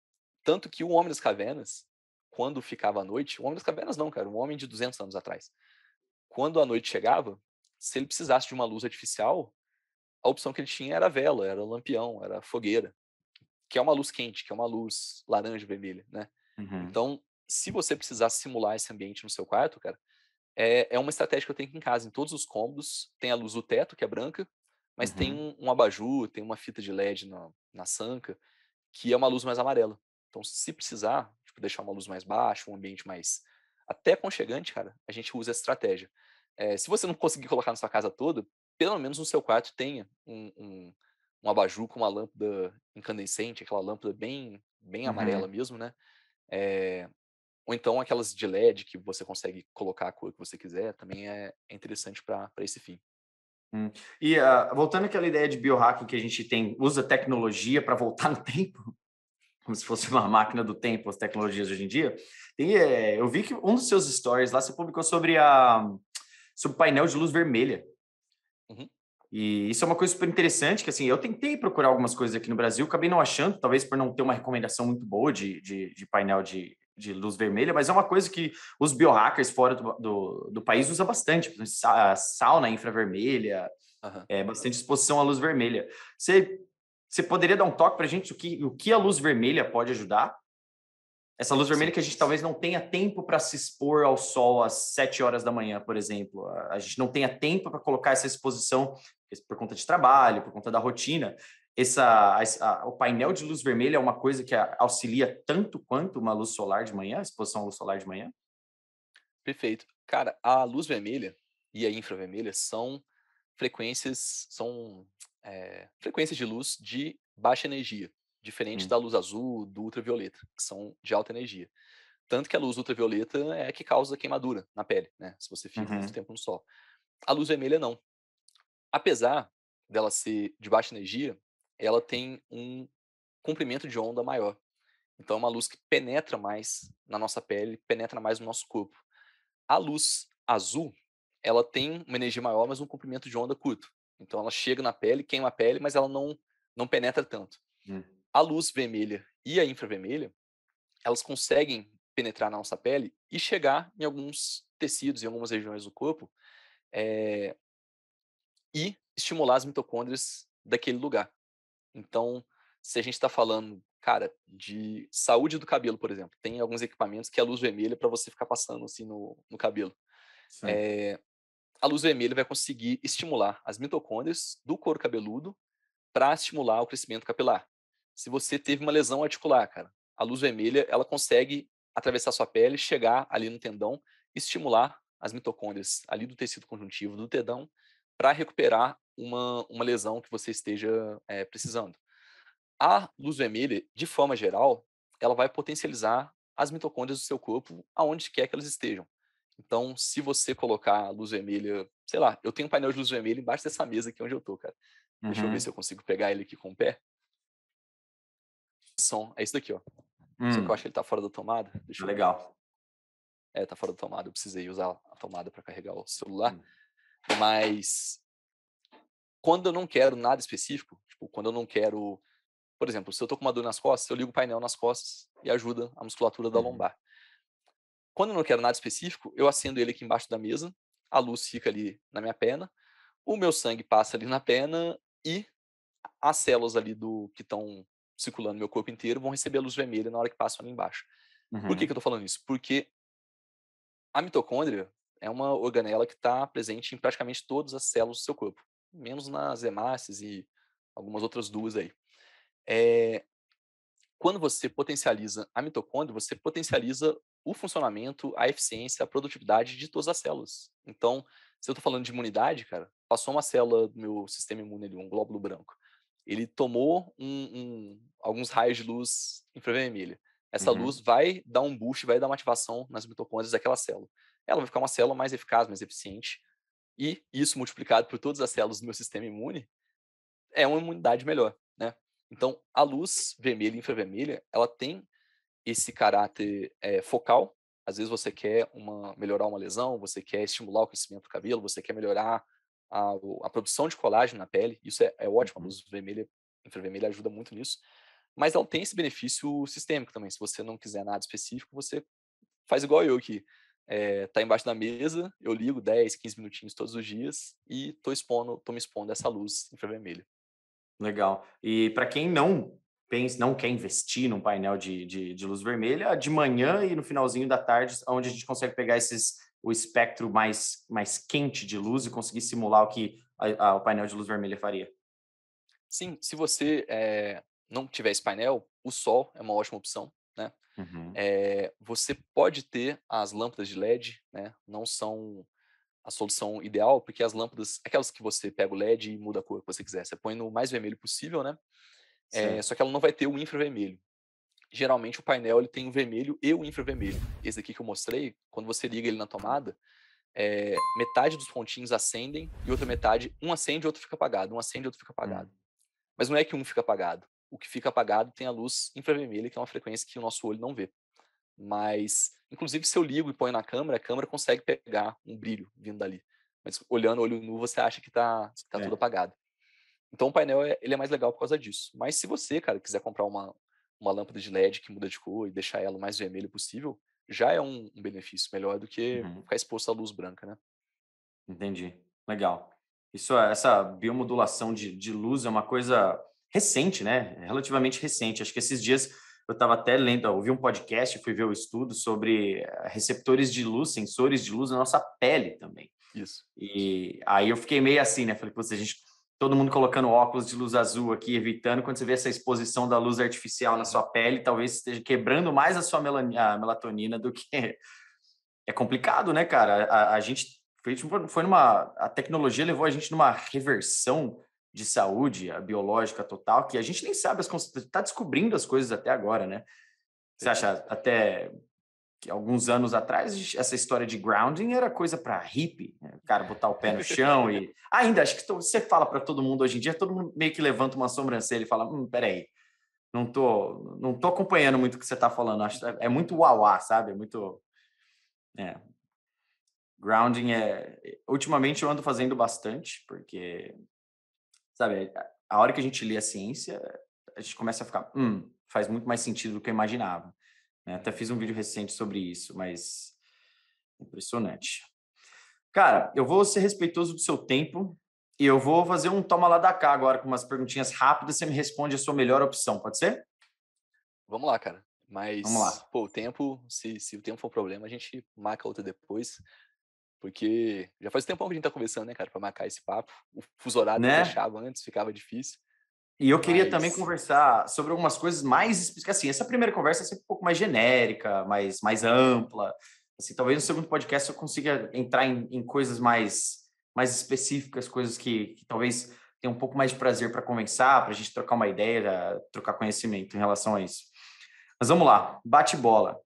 Tanto que o Homem das Cavernas, quando ficava à noite, o Homem das Cavernas não, cara, um homem de 200 anos atrás quando a noite chegava, se ele precisasse de uma luz artificial, a opção que ele tinha era vela, era lampião, era fogueira, que é uma luz quente, que é uma luz laranja, vermelha, né? Uhum. Então, se você precisar simular esse ambiente no seu quarto, cara, é, é uma estratégia que eu tenho aqui em casa. Em todos os cômodos tem a luz do teto, que é branca, mas uhum. tem um, um, abajur, tem uma fita de LED na, na sanca, que é uma luz mais amarela. Então, se precisar, tipo, deixar uma luz mais baixa, um ambiente mais até aconchegante, cara, a gente usa essa estratégia. É, se você não conseguir colocar na sua casa toda, pelo menos no seu quarto tenha um, um, um abajur com uma lâmpada incandescente, aquela lâmpada bem, bem uhum. amarela uhum. mesmo, né? É, ou então aquelas de LED que você consegue colocar a cor que você quiser, também é, é interessante para esse fim. Hum. E uh, voltando àquela ideia de biohacking que a gente tem, usa tecnologia para voltar no tempo, como se fosse uma máquina do tempo, as tecnologias de hoje em dia. E é, eu vi que um dos seus stories lá você publicou sobre a sobre painel de luz vermelha. Uhum. E isso é uma coisa super interessante, que assim, eu tentei procurar algumas coisas aqui no Brasil, acabei não achando, talvez por não ter uma recomendação muito boa de, de, de painel de, de luz vermelha, mas é uma coisa que os biohackers fora do, do, do país usam bastante, sauna infravermelha, uhum. é, bastante exposição à luz vermelha. Você você poderia dar um toque para a gente o que, o que a luz vermelha pode ajudar? Essa luz vermelha que a gente talvez não tenha tempo para se expor ao sol às 7 horas da manhã, por exemplo. A gente não tenha tempo para colocar essa exposição por conta de trabalho, por conta da rotina. Essa, o painel de luz vermelha é uma coisa que auxilia tanto quanto uma luz solar de manhã, a exposição à luz solar de manhã? Perfeito. Cara, a luz vermelha e a infravermelha são frequências, são é, frequências de luz de baixa energia, diferente hum. da luz azul, do ultravioleta, que são de alta energia. Tanto que a luz ultravioleta é a que causa queimadura na pele, né? Se você fica uhum. muito tempo no sol. A luz vermelha não. Apesar dela ser de baixa energia, ela tem um comprimento de onda maior. Então é uma luz que penetra mais na nossa pele, penetra mais no nosso corpo. A luz azul, ela tem uma energia maior, mas um comprimento de onda curto. Então ela chega na pele, queima a pele, mas ela não, não penetra tanto. Hum. A luz vermelha e a infravermelha, elas conseguem penetrar na nossa pele e chegar em alguns tecidos, em algumas regiões do corpo, é, e estimular as mitocôndrias daquele lugar. Então, se a gente está falando, cara, de saúde do cabelo, por exemplo, tem alguns equipamentos que é luz vermelha para você ficar passando assim no, no cabelo. É, a luz vermelha vai conseguir estimular as mitocôndrias do couro cabeludo para estimular o crescimento capilar. Se você teve uma lesão articular, cara, a luz vermelha ela consegue atravessar sua pele, chegar ali no tendão, estimular as mitocôndrias ali do tecido conjuntivo do tendão para recuperar uma, uma lesão que você esteja é, precisando. A luz vermelha, de forma geral, ela vai potencializar as mitocôndrias do seu corpo aonde quer que elas estejam. Então, se você colocar a luz vermelha, sei lá, eu tenho um painel de luz vermelha embaixo dessa mesa aqui onde eu tô, cara. Uhum. Deixa eu ver uhum. se eu consigo pegar ele aqui com o pé. Som, é isso daqui, ó. Hum. Só que eu acho que ele tá fora da tomada. Deixa Legal. É, tá fora da tomada. Eu precisei usar a tomada para carregar o celular. Hum. Mas quando eu não quero nada específico, tipo, quando eu não quero, por exemplo, se eu tô com uma dor nas costas, eu ligo o painel nas costas e ajuda a musculatura da uhum. lombar. Quando eu não quero nada específico, eu acendo ele aqui embaixo da mesa, a luz fica ali na minha pena, o meu sangue passa ali na pena e as células ali do que estão circulando no meu corpo inteiro vão receber a luz vermelha na hora que passam ali embaixo. Uhum. Por que, uhum. que eu estou falando isso? Porque a mitocôndria é uma organela que está presente em praticamente todas as células do seu corpo, menos nas hemácias e algumas outras duas aí. É... Quando você potencializa a mitocôndria, você potencializa o funcionamento, a eficiência, a produtividade de todas as células. Então, se eu estou falando de imunidade, cara, passou uma célula do meu sistema imune ali, um glóbulo branco, ele tomou um, um, alguns raios de luz infravermelha. Essa uhum. luz vai dar um boost, vai dar uma ativação nas mitocôndrias daquela célula. Ela vai ficar uma célula mais eficaz, mais eficiente, e isso multiplicado por todas as células do meu sistema imune é uma imunidade melhor, né? Então, a luz vermelha e infravermelha, ela tem esse caráter é, focal. Às vezes você quer uma, melhorar uma lesão, você quer estimular o crescimento do cabelo, você quer melhorar a, a produção de colágeno na pele. Isso é, é ótimo, a uhum. luz vermelha, infravermelha ajuda muito nisso. Mas ela tem esse benefício sistêmico também. Se você não quiser nada específico, você faz igual eu que eh, é, tá embaixo da mesa, eu ligo 10, 15 minutinhos todos os dias e tô expondo, tô me expondo a essa luz infravermelha. Legal. E para quem não pensa, não quer investir num painel de, de, de, luz vermelha, de manhã e no finalzinho da tarde, onde a gente consegue pegar esses, o espectro mais, mais quente de luz e conseguir simular o que a, a, o painel de luz vermelha faria. Sim, se você é, não tiver esse painel, o sol é uma ótima opção, né? Uhum. É, você pode ter as lâmpadas de LED, né? Não são a solução ideal, porque as lâmpadas, aquelas que você pega o LED e muda a cor que você quiser, você põe no mais vermelho possível, né? É, só que ela não vai ter o infravermelho. Geralmente o painel ele tem o vermelho e o infravermelho. Esse aqui que eu mostrei, quando você liga ele na tomada, é, metade dos pontinhos acendem e outra metade, um acende e outro fica apagado, um acende e outro fica apagado. Hum. Mas não é que um fica apagado. O que fica apagado tem a luz infravermelha, que é uma frequência que o nosso olho não vê. Mas, inclusive, se eu ligo e ponho na câmera, a câmera consegue pegar um brilho vindo dali. Mas olhando o olho nu, você acha que está tá é. tudo apagado. Então o painel é, ele é mais legal por causa disso. Mas se você, cara, quiser comprar uma, uma lâmpada de LED que muda de cor e deixar ela o mais vermelho possível, já é um, um benefício melhor do que uhum. ficar exposto à luz branca, né? Entendi. Legal. Isso, essa biomodulação de, de luz é uma coisa recente, né? É relativamente recente. Acho que esses dias eu estava até lendo, ouvi um podcast, fui ver o estudo sobre eh, receptores de luz, sensores de luz na nossa pele também. Isso. E aí eu fiquei meio assim, né? Falei, que se a gente todo mundo colocando óculos de luz azul aqui, evitando. Quando você vê essa exposição da luz artificial na sua pele, talvez esteja quebrando mais a sua melatonina do que. É complicado, né, cara? A, a gente tipo, foi numa. A tecnologia levou a gente numa reversão de saúde a biológica total que a gente nem sabe, está descobrindo as coisas até agora, né? Você acha até que alguns anos atrás essa história de grounding era coisa para hippie, né? o cara botar o pé no chão e ainda acho que você fala para todo mundo hoje em dia, todo mundo meio que levanta uma sobrancelha e fala, hum, peraí, não tô, não tô acompanhando muito o que você está falando, acho é, é muito uauá, sabe? É muito é. Grounding é ultimamente eu ando fazendo bastante, porque sabe, a hora que a gente lê a ciência, a gente começa a ficar, hum, faz muito mais sentido do que eu imaginava. Né? Até fiz um vídeo recente sobre isso, mas impressionante. Cara, eu vou ser respeitoso do seu tempo e eu vou fazer um toma lá da cá agora com umas perguntinhas rápidas. Você me responde a sua melhor opção, pode ser? Vamos lá, cara. Mas, Vamos lá. pô, o tempo, se, se o tempo for um problema, a gente marca outra depois. Porque já faz tempo que a gente tá conversando, né, cara, pra marcar esse papo. O fuso horário né? deixava antes, ficava difícil. E eu queria Mas... também conversar sobre algumas coisas mais específicas. Assim, essa primeira conversa é sempre um pouco mais genérica, mais, mais ampla. Assim, talvez no segundo podcast eu consiga entrar em, em coisas mais, mais específicas, coisas que, que talvez tenha um pouco mais de prazer para conversar, para a gente trocar uma ideia, trocar conhecimento em relação a isso. Mas vamos lá, bate bola.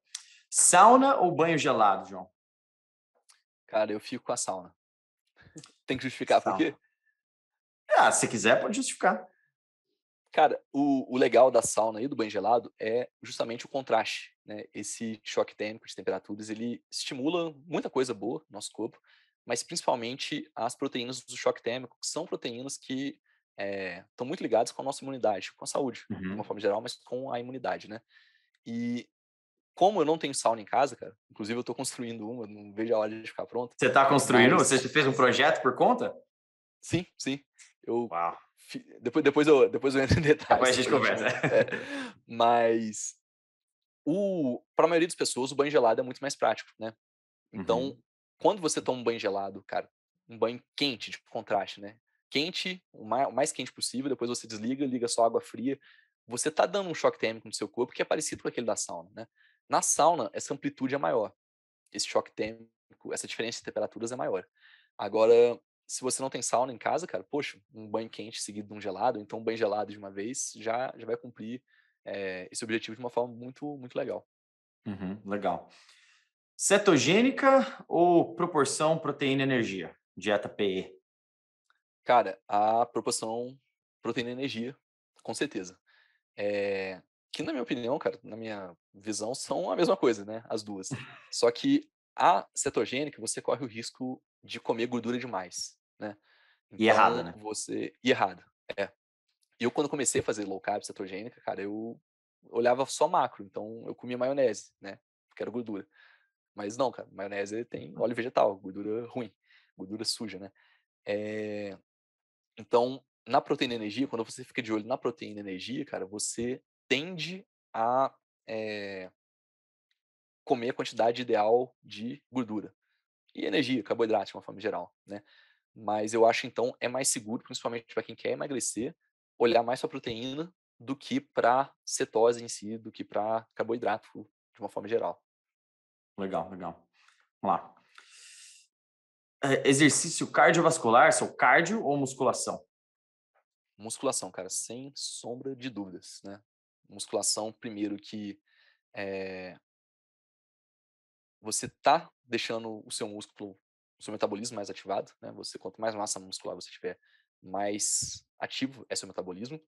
Sauna ou banho gelado, João? Cara, eu fico com a sauna. Tem que justificar sauna. por quê? Ah, se quiser, pode justificar. Cara, o, o, legal da sauna e do banho gelado é justamente o contraste, né? Esse choque térmico de temperaturas, ele estimula muita coisa boa no nosso corpo, mas principalmente as proteínas do choque térmico, que são proteínas que estão eh, é, muito ligadas com a nossa imunidade, com a saúde, uhum. de uma uhum. forma geral, mas com a imunidade, né? E como eu não tenho sauna em casa, cara, inclusive eu estou construindo uma, não vejo a hora de ficar pronta. Você está construindo? Mas... Você fez um projeto por conta? Sim, sim. Eu Uau. Depois, depois, eu, depois eu entro em detalhes. Depois a gente conversa. É. Mas para a maioria das pessoas, o banho gelado é muito mais prático, né? Então, uhum. quando você toma um banho gelado, cara, um banho quente, de tipo, contraste, né? Quente, o mais, o mais quente possível, depois você desliga, liga só água fria. Você tá dando um choque térmico no seu corpo que é parecido com aquele da sauna, né? Na sauna, essa amplitude é maior. Esse choque térmico, essa diferença de temperaturas é maior. Agora, se você não tem sauna em casa, cara, poxa, um banho quente seguido de um gelado, então um banho gelado de uma vez, já, já vai cumprir é, esse objetivo de uma forma muito, muito legal. Uhum, legal. Cetogênica ou proporção proteína-energia? Dieta PE. Cara, a proporção proteína-energia, com certeza. É, que na minha opinião, cara, na minha visão, são a mesma coisa, né? As duas. Só que a cetogênica, você corre o risco de comer gordura demais, né? Então, e errado, então né? Você... E errado, é. Eu, quando comecei a fazer low carb cetogênica, cara, eu olhava só macro, então eu comia maionese, né? Porque era gordura. Mas não, cara, maionese tem uhum. óleo vegetal, gordura ruim, gordura suja, né? É... Então, na proteína e energia, quando você fica de olho na proteína e energia, cara, você tende a é... comer a quantidade ideal de gordura e energia, carboidrato de uma forma geral, né? Mas eu acho então é mais seguro, principalmente para quem quer emagrecer, olhar mais para proteína do que para cetose em si, do que para carboidrato de uma forma geral. Legal, legal. Vamos lá. É, exercício cardiovascular, seu cardio ou musculação? Musculação, cara, sem sombra de dúvidas, né? Musculação, primeiro que é, você está deixando o seu músculo, o seu metabolismo mais ativado, né? Você quanto mais massa muscular você tiver, mais ativo é seu metabolismo.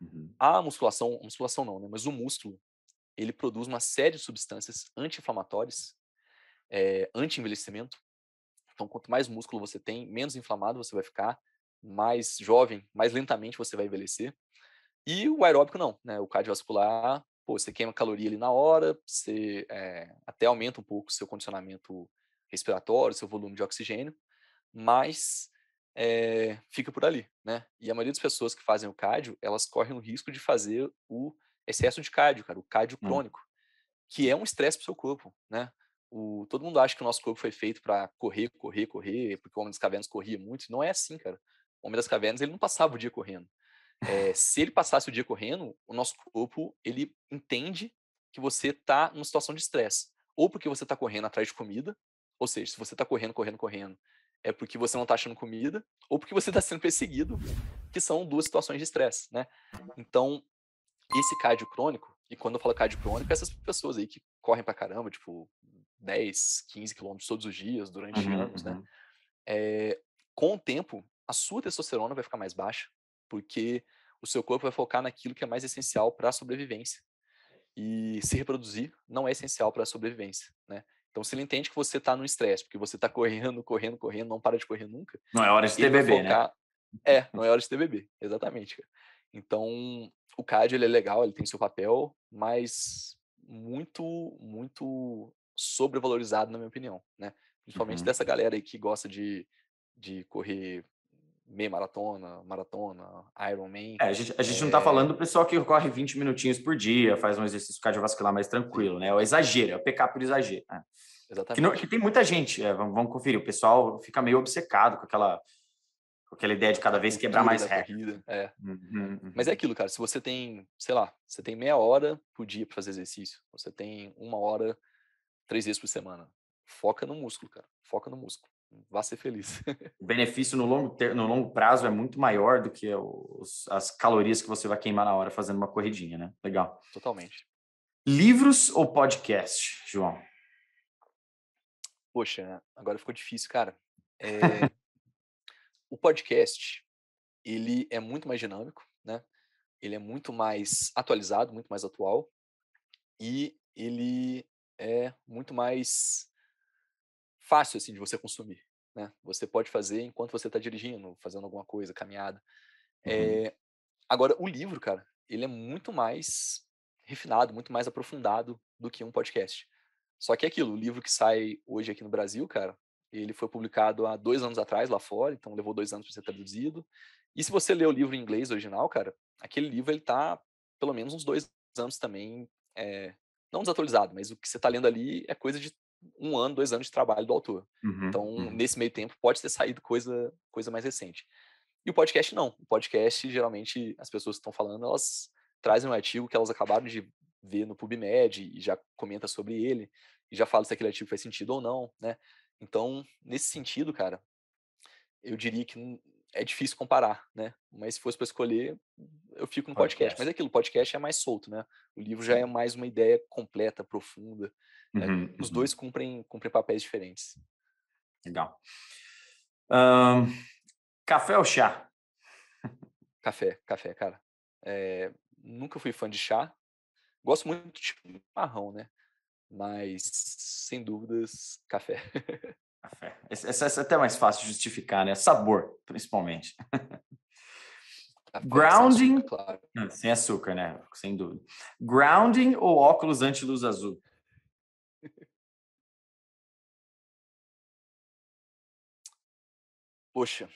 Uhum. A musculação, musculação não, né? Mas o músculo ele produz uma série de substâncias anti-inflamatórias, é, anti-envelhecimento. Então, quanto mais músculo você tem, menos inflamado você vai ficar, mais jovem, mais lentamente você vai envelhecer. E o aeróbico não, né? O cardiovascular pô, você queima caloria ali na hora, você é, até aumenta um pouco o seu condicionamento respiratório, seu volume de oxigênio, mas é, fica por ali, né? E a maioria das pessoas que fazem o cardio, elas correm o risco de fazer o excesso de cardio, cara, o cardio hum. crônico, que é um estresse para o seu corpo, né? O, todo mundo acha que o nosso corpo foi feito para correr, correr, correr, porque o homem das cavernas corria muito. Não é assim, cara. O homem das cavernas ele não passava o dia correndo. É, se ele passasse o dia correndo, o nosso corpo ele entende que você está numa situação de estresse, ou porque você está correndo atrás de comida, ou seja, se você está correndo, correndo, correndo, é porque você não está achando comida, ou porque você está sendo perseguido, que são duas situações de estresse, né? Então, esse cardio crônico, e quando eu falo cardio crônico, é essas pessoas aí que correm pra caramba, tipo 10, 15 quilômetros todos os dias, durante uhum, anos, né? É, com o tempo, a sua testosterona vai ficar mais baixa, porque o seu corpo vai focar naquilo que é mais essencial para a sobrevivência. E se reproduzir não é essencial para a sobrevivência, né? Então, se ele entende que você está no estresse, porque você está correndo, correndo, correndo, não para de correr nunca. Não é hora de ter bebê, né? focar... né? É, não é hora de ter bebê, exatamente. Cara. Então, o CAD ele é legal, ele tem seu papel, mas muito, muito sobrevalorizado, na minha opinião, né? Principalmente uhum. dessa galera aí que gosta de, de correr meia maratona, maratona, Ironman. É, a gente, a gente é... não está eh falando do pessoal que corre 20 minutinhos por dia, faz um exercício cardiovascular mais tranquilo, né? É o exagero, é o pecar por exagero. Né? Exatamente. Que, não, que, tem muita gente, é, vamos, vamos, conferir, o pessoal fica meio obcecado com aquela, com aquela ideia de cada vez quebrar mais recorde. É. Uhum, uhum. Mas é aquilo, cara, se você tem, sei lá, você tem meia hora por dia para fazer exercício, você tem uma hora três vezes por semana, foca no músculo, cara, foca no músculo vá ser feliz. O benefício no longo, ter... no longo prazo é muito maior do que os... as calorias que você vai queimar na hora fazendo uma corridinha, né? Legal. Totalmente. Livros ou podcast, João? Poxa, agora ficou difícil, cara. É... o podcast, ele é muito mais dinâmico, né? Ele é muito mais atualizado, muito mais atual. E ele é muito mais fácil assim de você consumir. Né? Você pode fazer enquanto você está dirigindo, fazendo alguma coisa, caminhada. Uhum. É, agora, o livro, cara, ele é muito mais refinado, muito mais aprofundado do que um podcast. Só que é aquilo, o livro que sai hoje aqui no Brasil, cara, ele foi publicado há dois anos atrás lá fora, então levou dois anos para ser traduzido. E se você lê o livro em inglês original, cara, aquele livro ele tá pelo menos uns dois anos também, é, não desatualizado, mas o que você está lendo ali é coisa de um ano, dois anos de trabalho do autor. Uhum, então, uhum. nesse meio tempo, pode ter saído coisa, coisa mais recente. E o podcast não. O podcast, geralmente, as pessoas que estão falando, elas trazem um artigo que elas acabaram de ver no PubMed e já comenta sobre ele, e já fala se aquele artigo faz sentido ou não, né? Então, nesse sentido, cara, eu diria que é difícil comparar, né? Mas se fosse para escolher, eu fico no podcast. podcast. Mas é aquilo, o podcast é mais solto, né? O livro já é mais uma ideia completa, profunda. É, uhum, né? Os uhum. dois cumprem, cumprem papéis diferentes. Legal. Um, café ou chá? Café, café, cara. É, nunca fui fã de chá. Gosto muito de tipo marrão, né? Mas, sem dúvidas, café. Café. Essa é até mais fácil de justificar, né? Sabor, principalmente. Café Grounding. Sem açúcar, claro. Hum, sem açúcar, né? Sem dúvida. Grounding ou óculos anti-luz azul? poxa,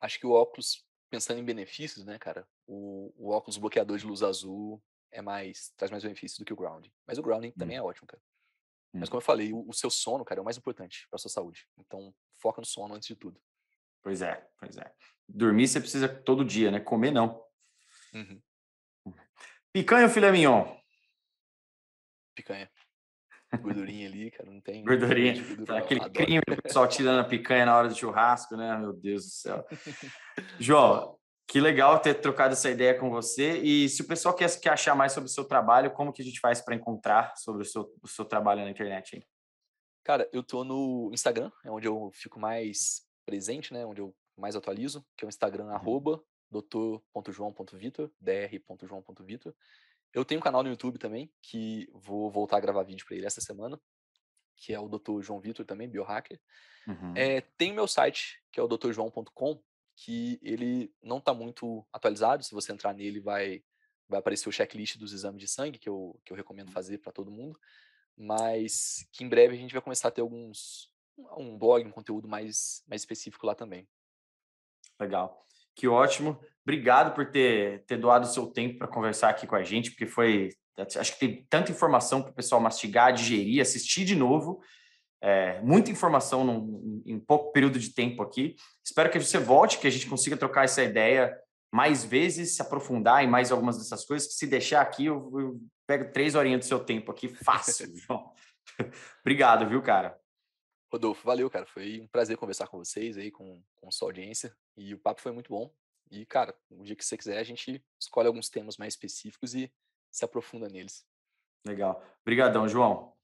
acho que o óculos, pensando em benefícios, né, cara, o, o óculos bloqueador de luz azul é mais traz mais benefícios do que o grounding. Mas o grounding hum. também é ótimo, cara. Hum. Mas como eu falei, o, o, seu sono, cara, é o mais importante para sua saúde. Então, foca no sono antes de tudo. Pois é, pois é. Dormir você precisa todo dia, né? Comer não. Uhum. Picanha ou filé mignon? Picanha gordurinha ali, cara, não tem. Gordurinha. Gordura, tá Aquele adoro. crime do pessoal tirando a picanha na hora do churrasco, né? Meu Deus do céu. João, que legal ter trocado essa ideia com você. E se o pessoal quer, quer achar mais sobre o seu trabalho, como que a gente faz para encontrar sobre o seu, o seu trabalho na internet? Hein? Cara, eu tô no Instagram, é onde eu fico mais presente, né? Onde eu mais atualizo, que é o Instagram, uhum. arroba doutor.joão.vitor, dr.joão.vitor. Eu tenho um canal no YouTube também, que vou voltar a gravar vídeo para ele essa semana, que é o Dr. João Vitor também, biohacker. Uhum. É, tem o meu site, que é o drjoão.com, que ele não está muito atualizado. Se você entrar nele, vai, vai aparecer o checklist dos exames de sangue, que eu, que eu recomendo uhum. fazer para todo mundo. Mas que em breve a gente vai começar a ter alguns. um blog, um conteúdo mais, mais específico lá também. Legal. Que ótimo. Obrigado por ter, ter doado o seu tempo para conversar aqui com a gente, porque foi. Acho que tem tanta informação para o pessoal mastigar, digerir, assistir de novo. É, muita informação num, em pouco período de tempo aqui. Espero que você volte, que a gente consiga trocar essa ideia mais vezes, se aprofundar em mais algumas dessas coisas. Que se deixar aqui, eu, eu pego três horinhas do seu tempo aqui, fácil, João. Obrigado, viu, cara? Rodolfo, valeu, cara. Foi um prazer conversar com vocês aí, com, com sua audiência. E o papo foi muito bom. E, cara, o dia que você quiser, a gente escolhe alguns temas mais específicos e se aprofunda neles. Legal. Obrigadão, João.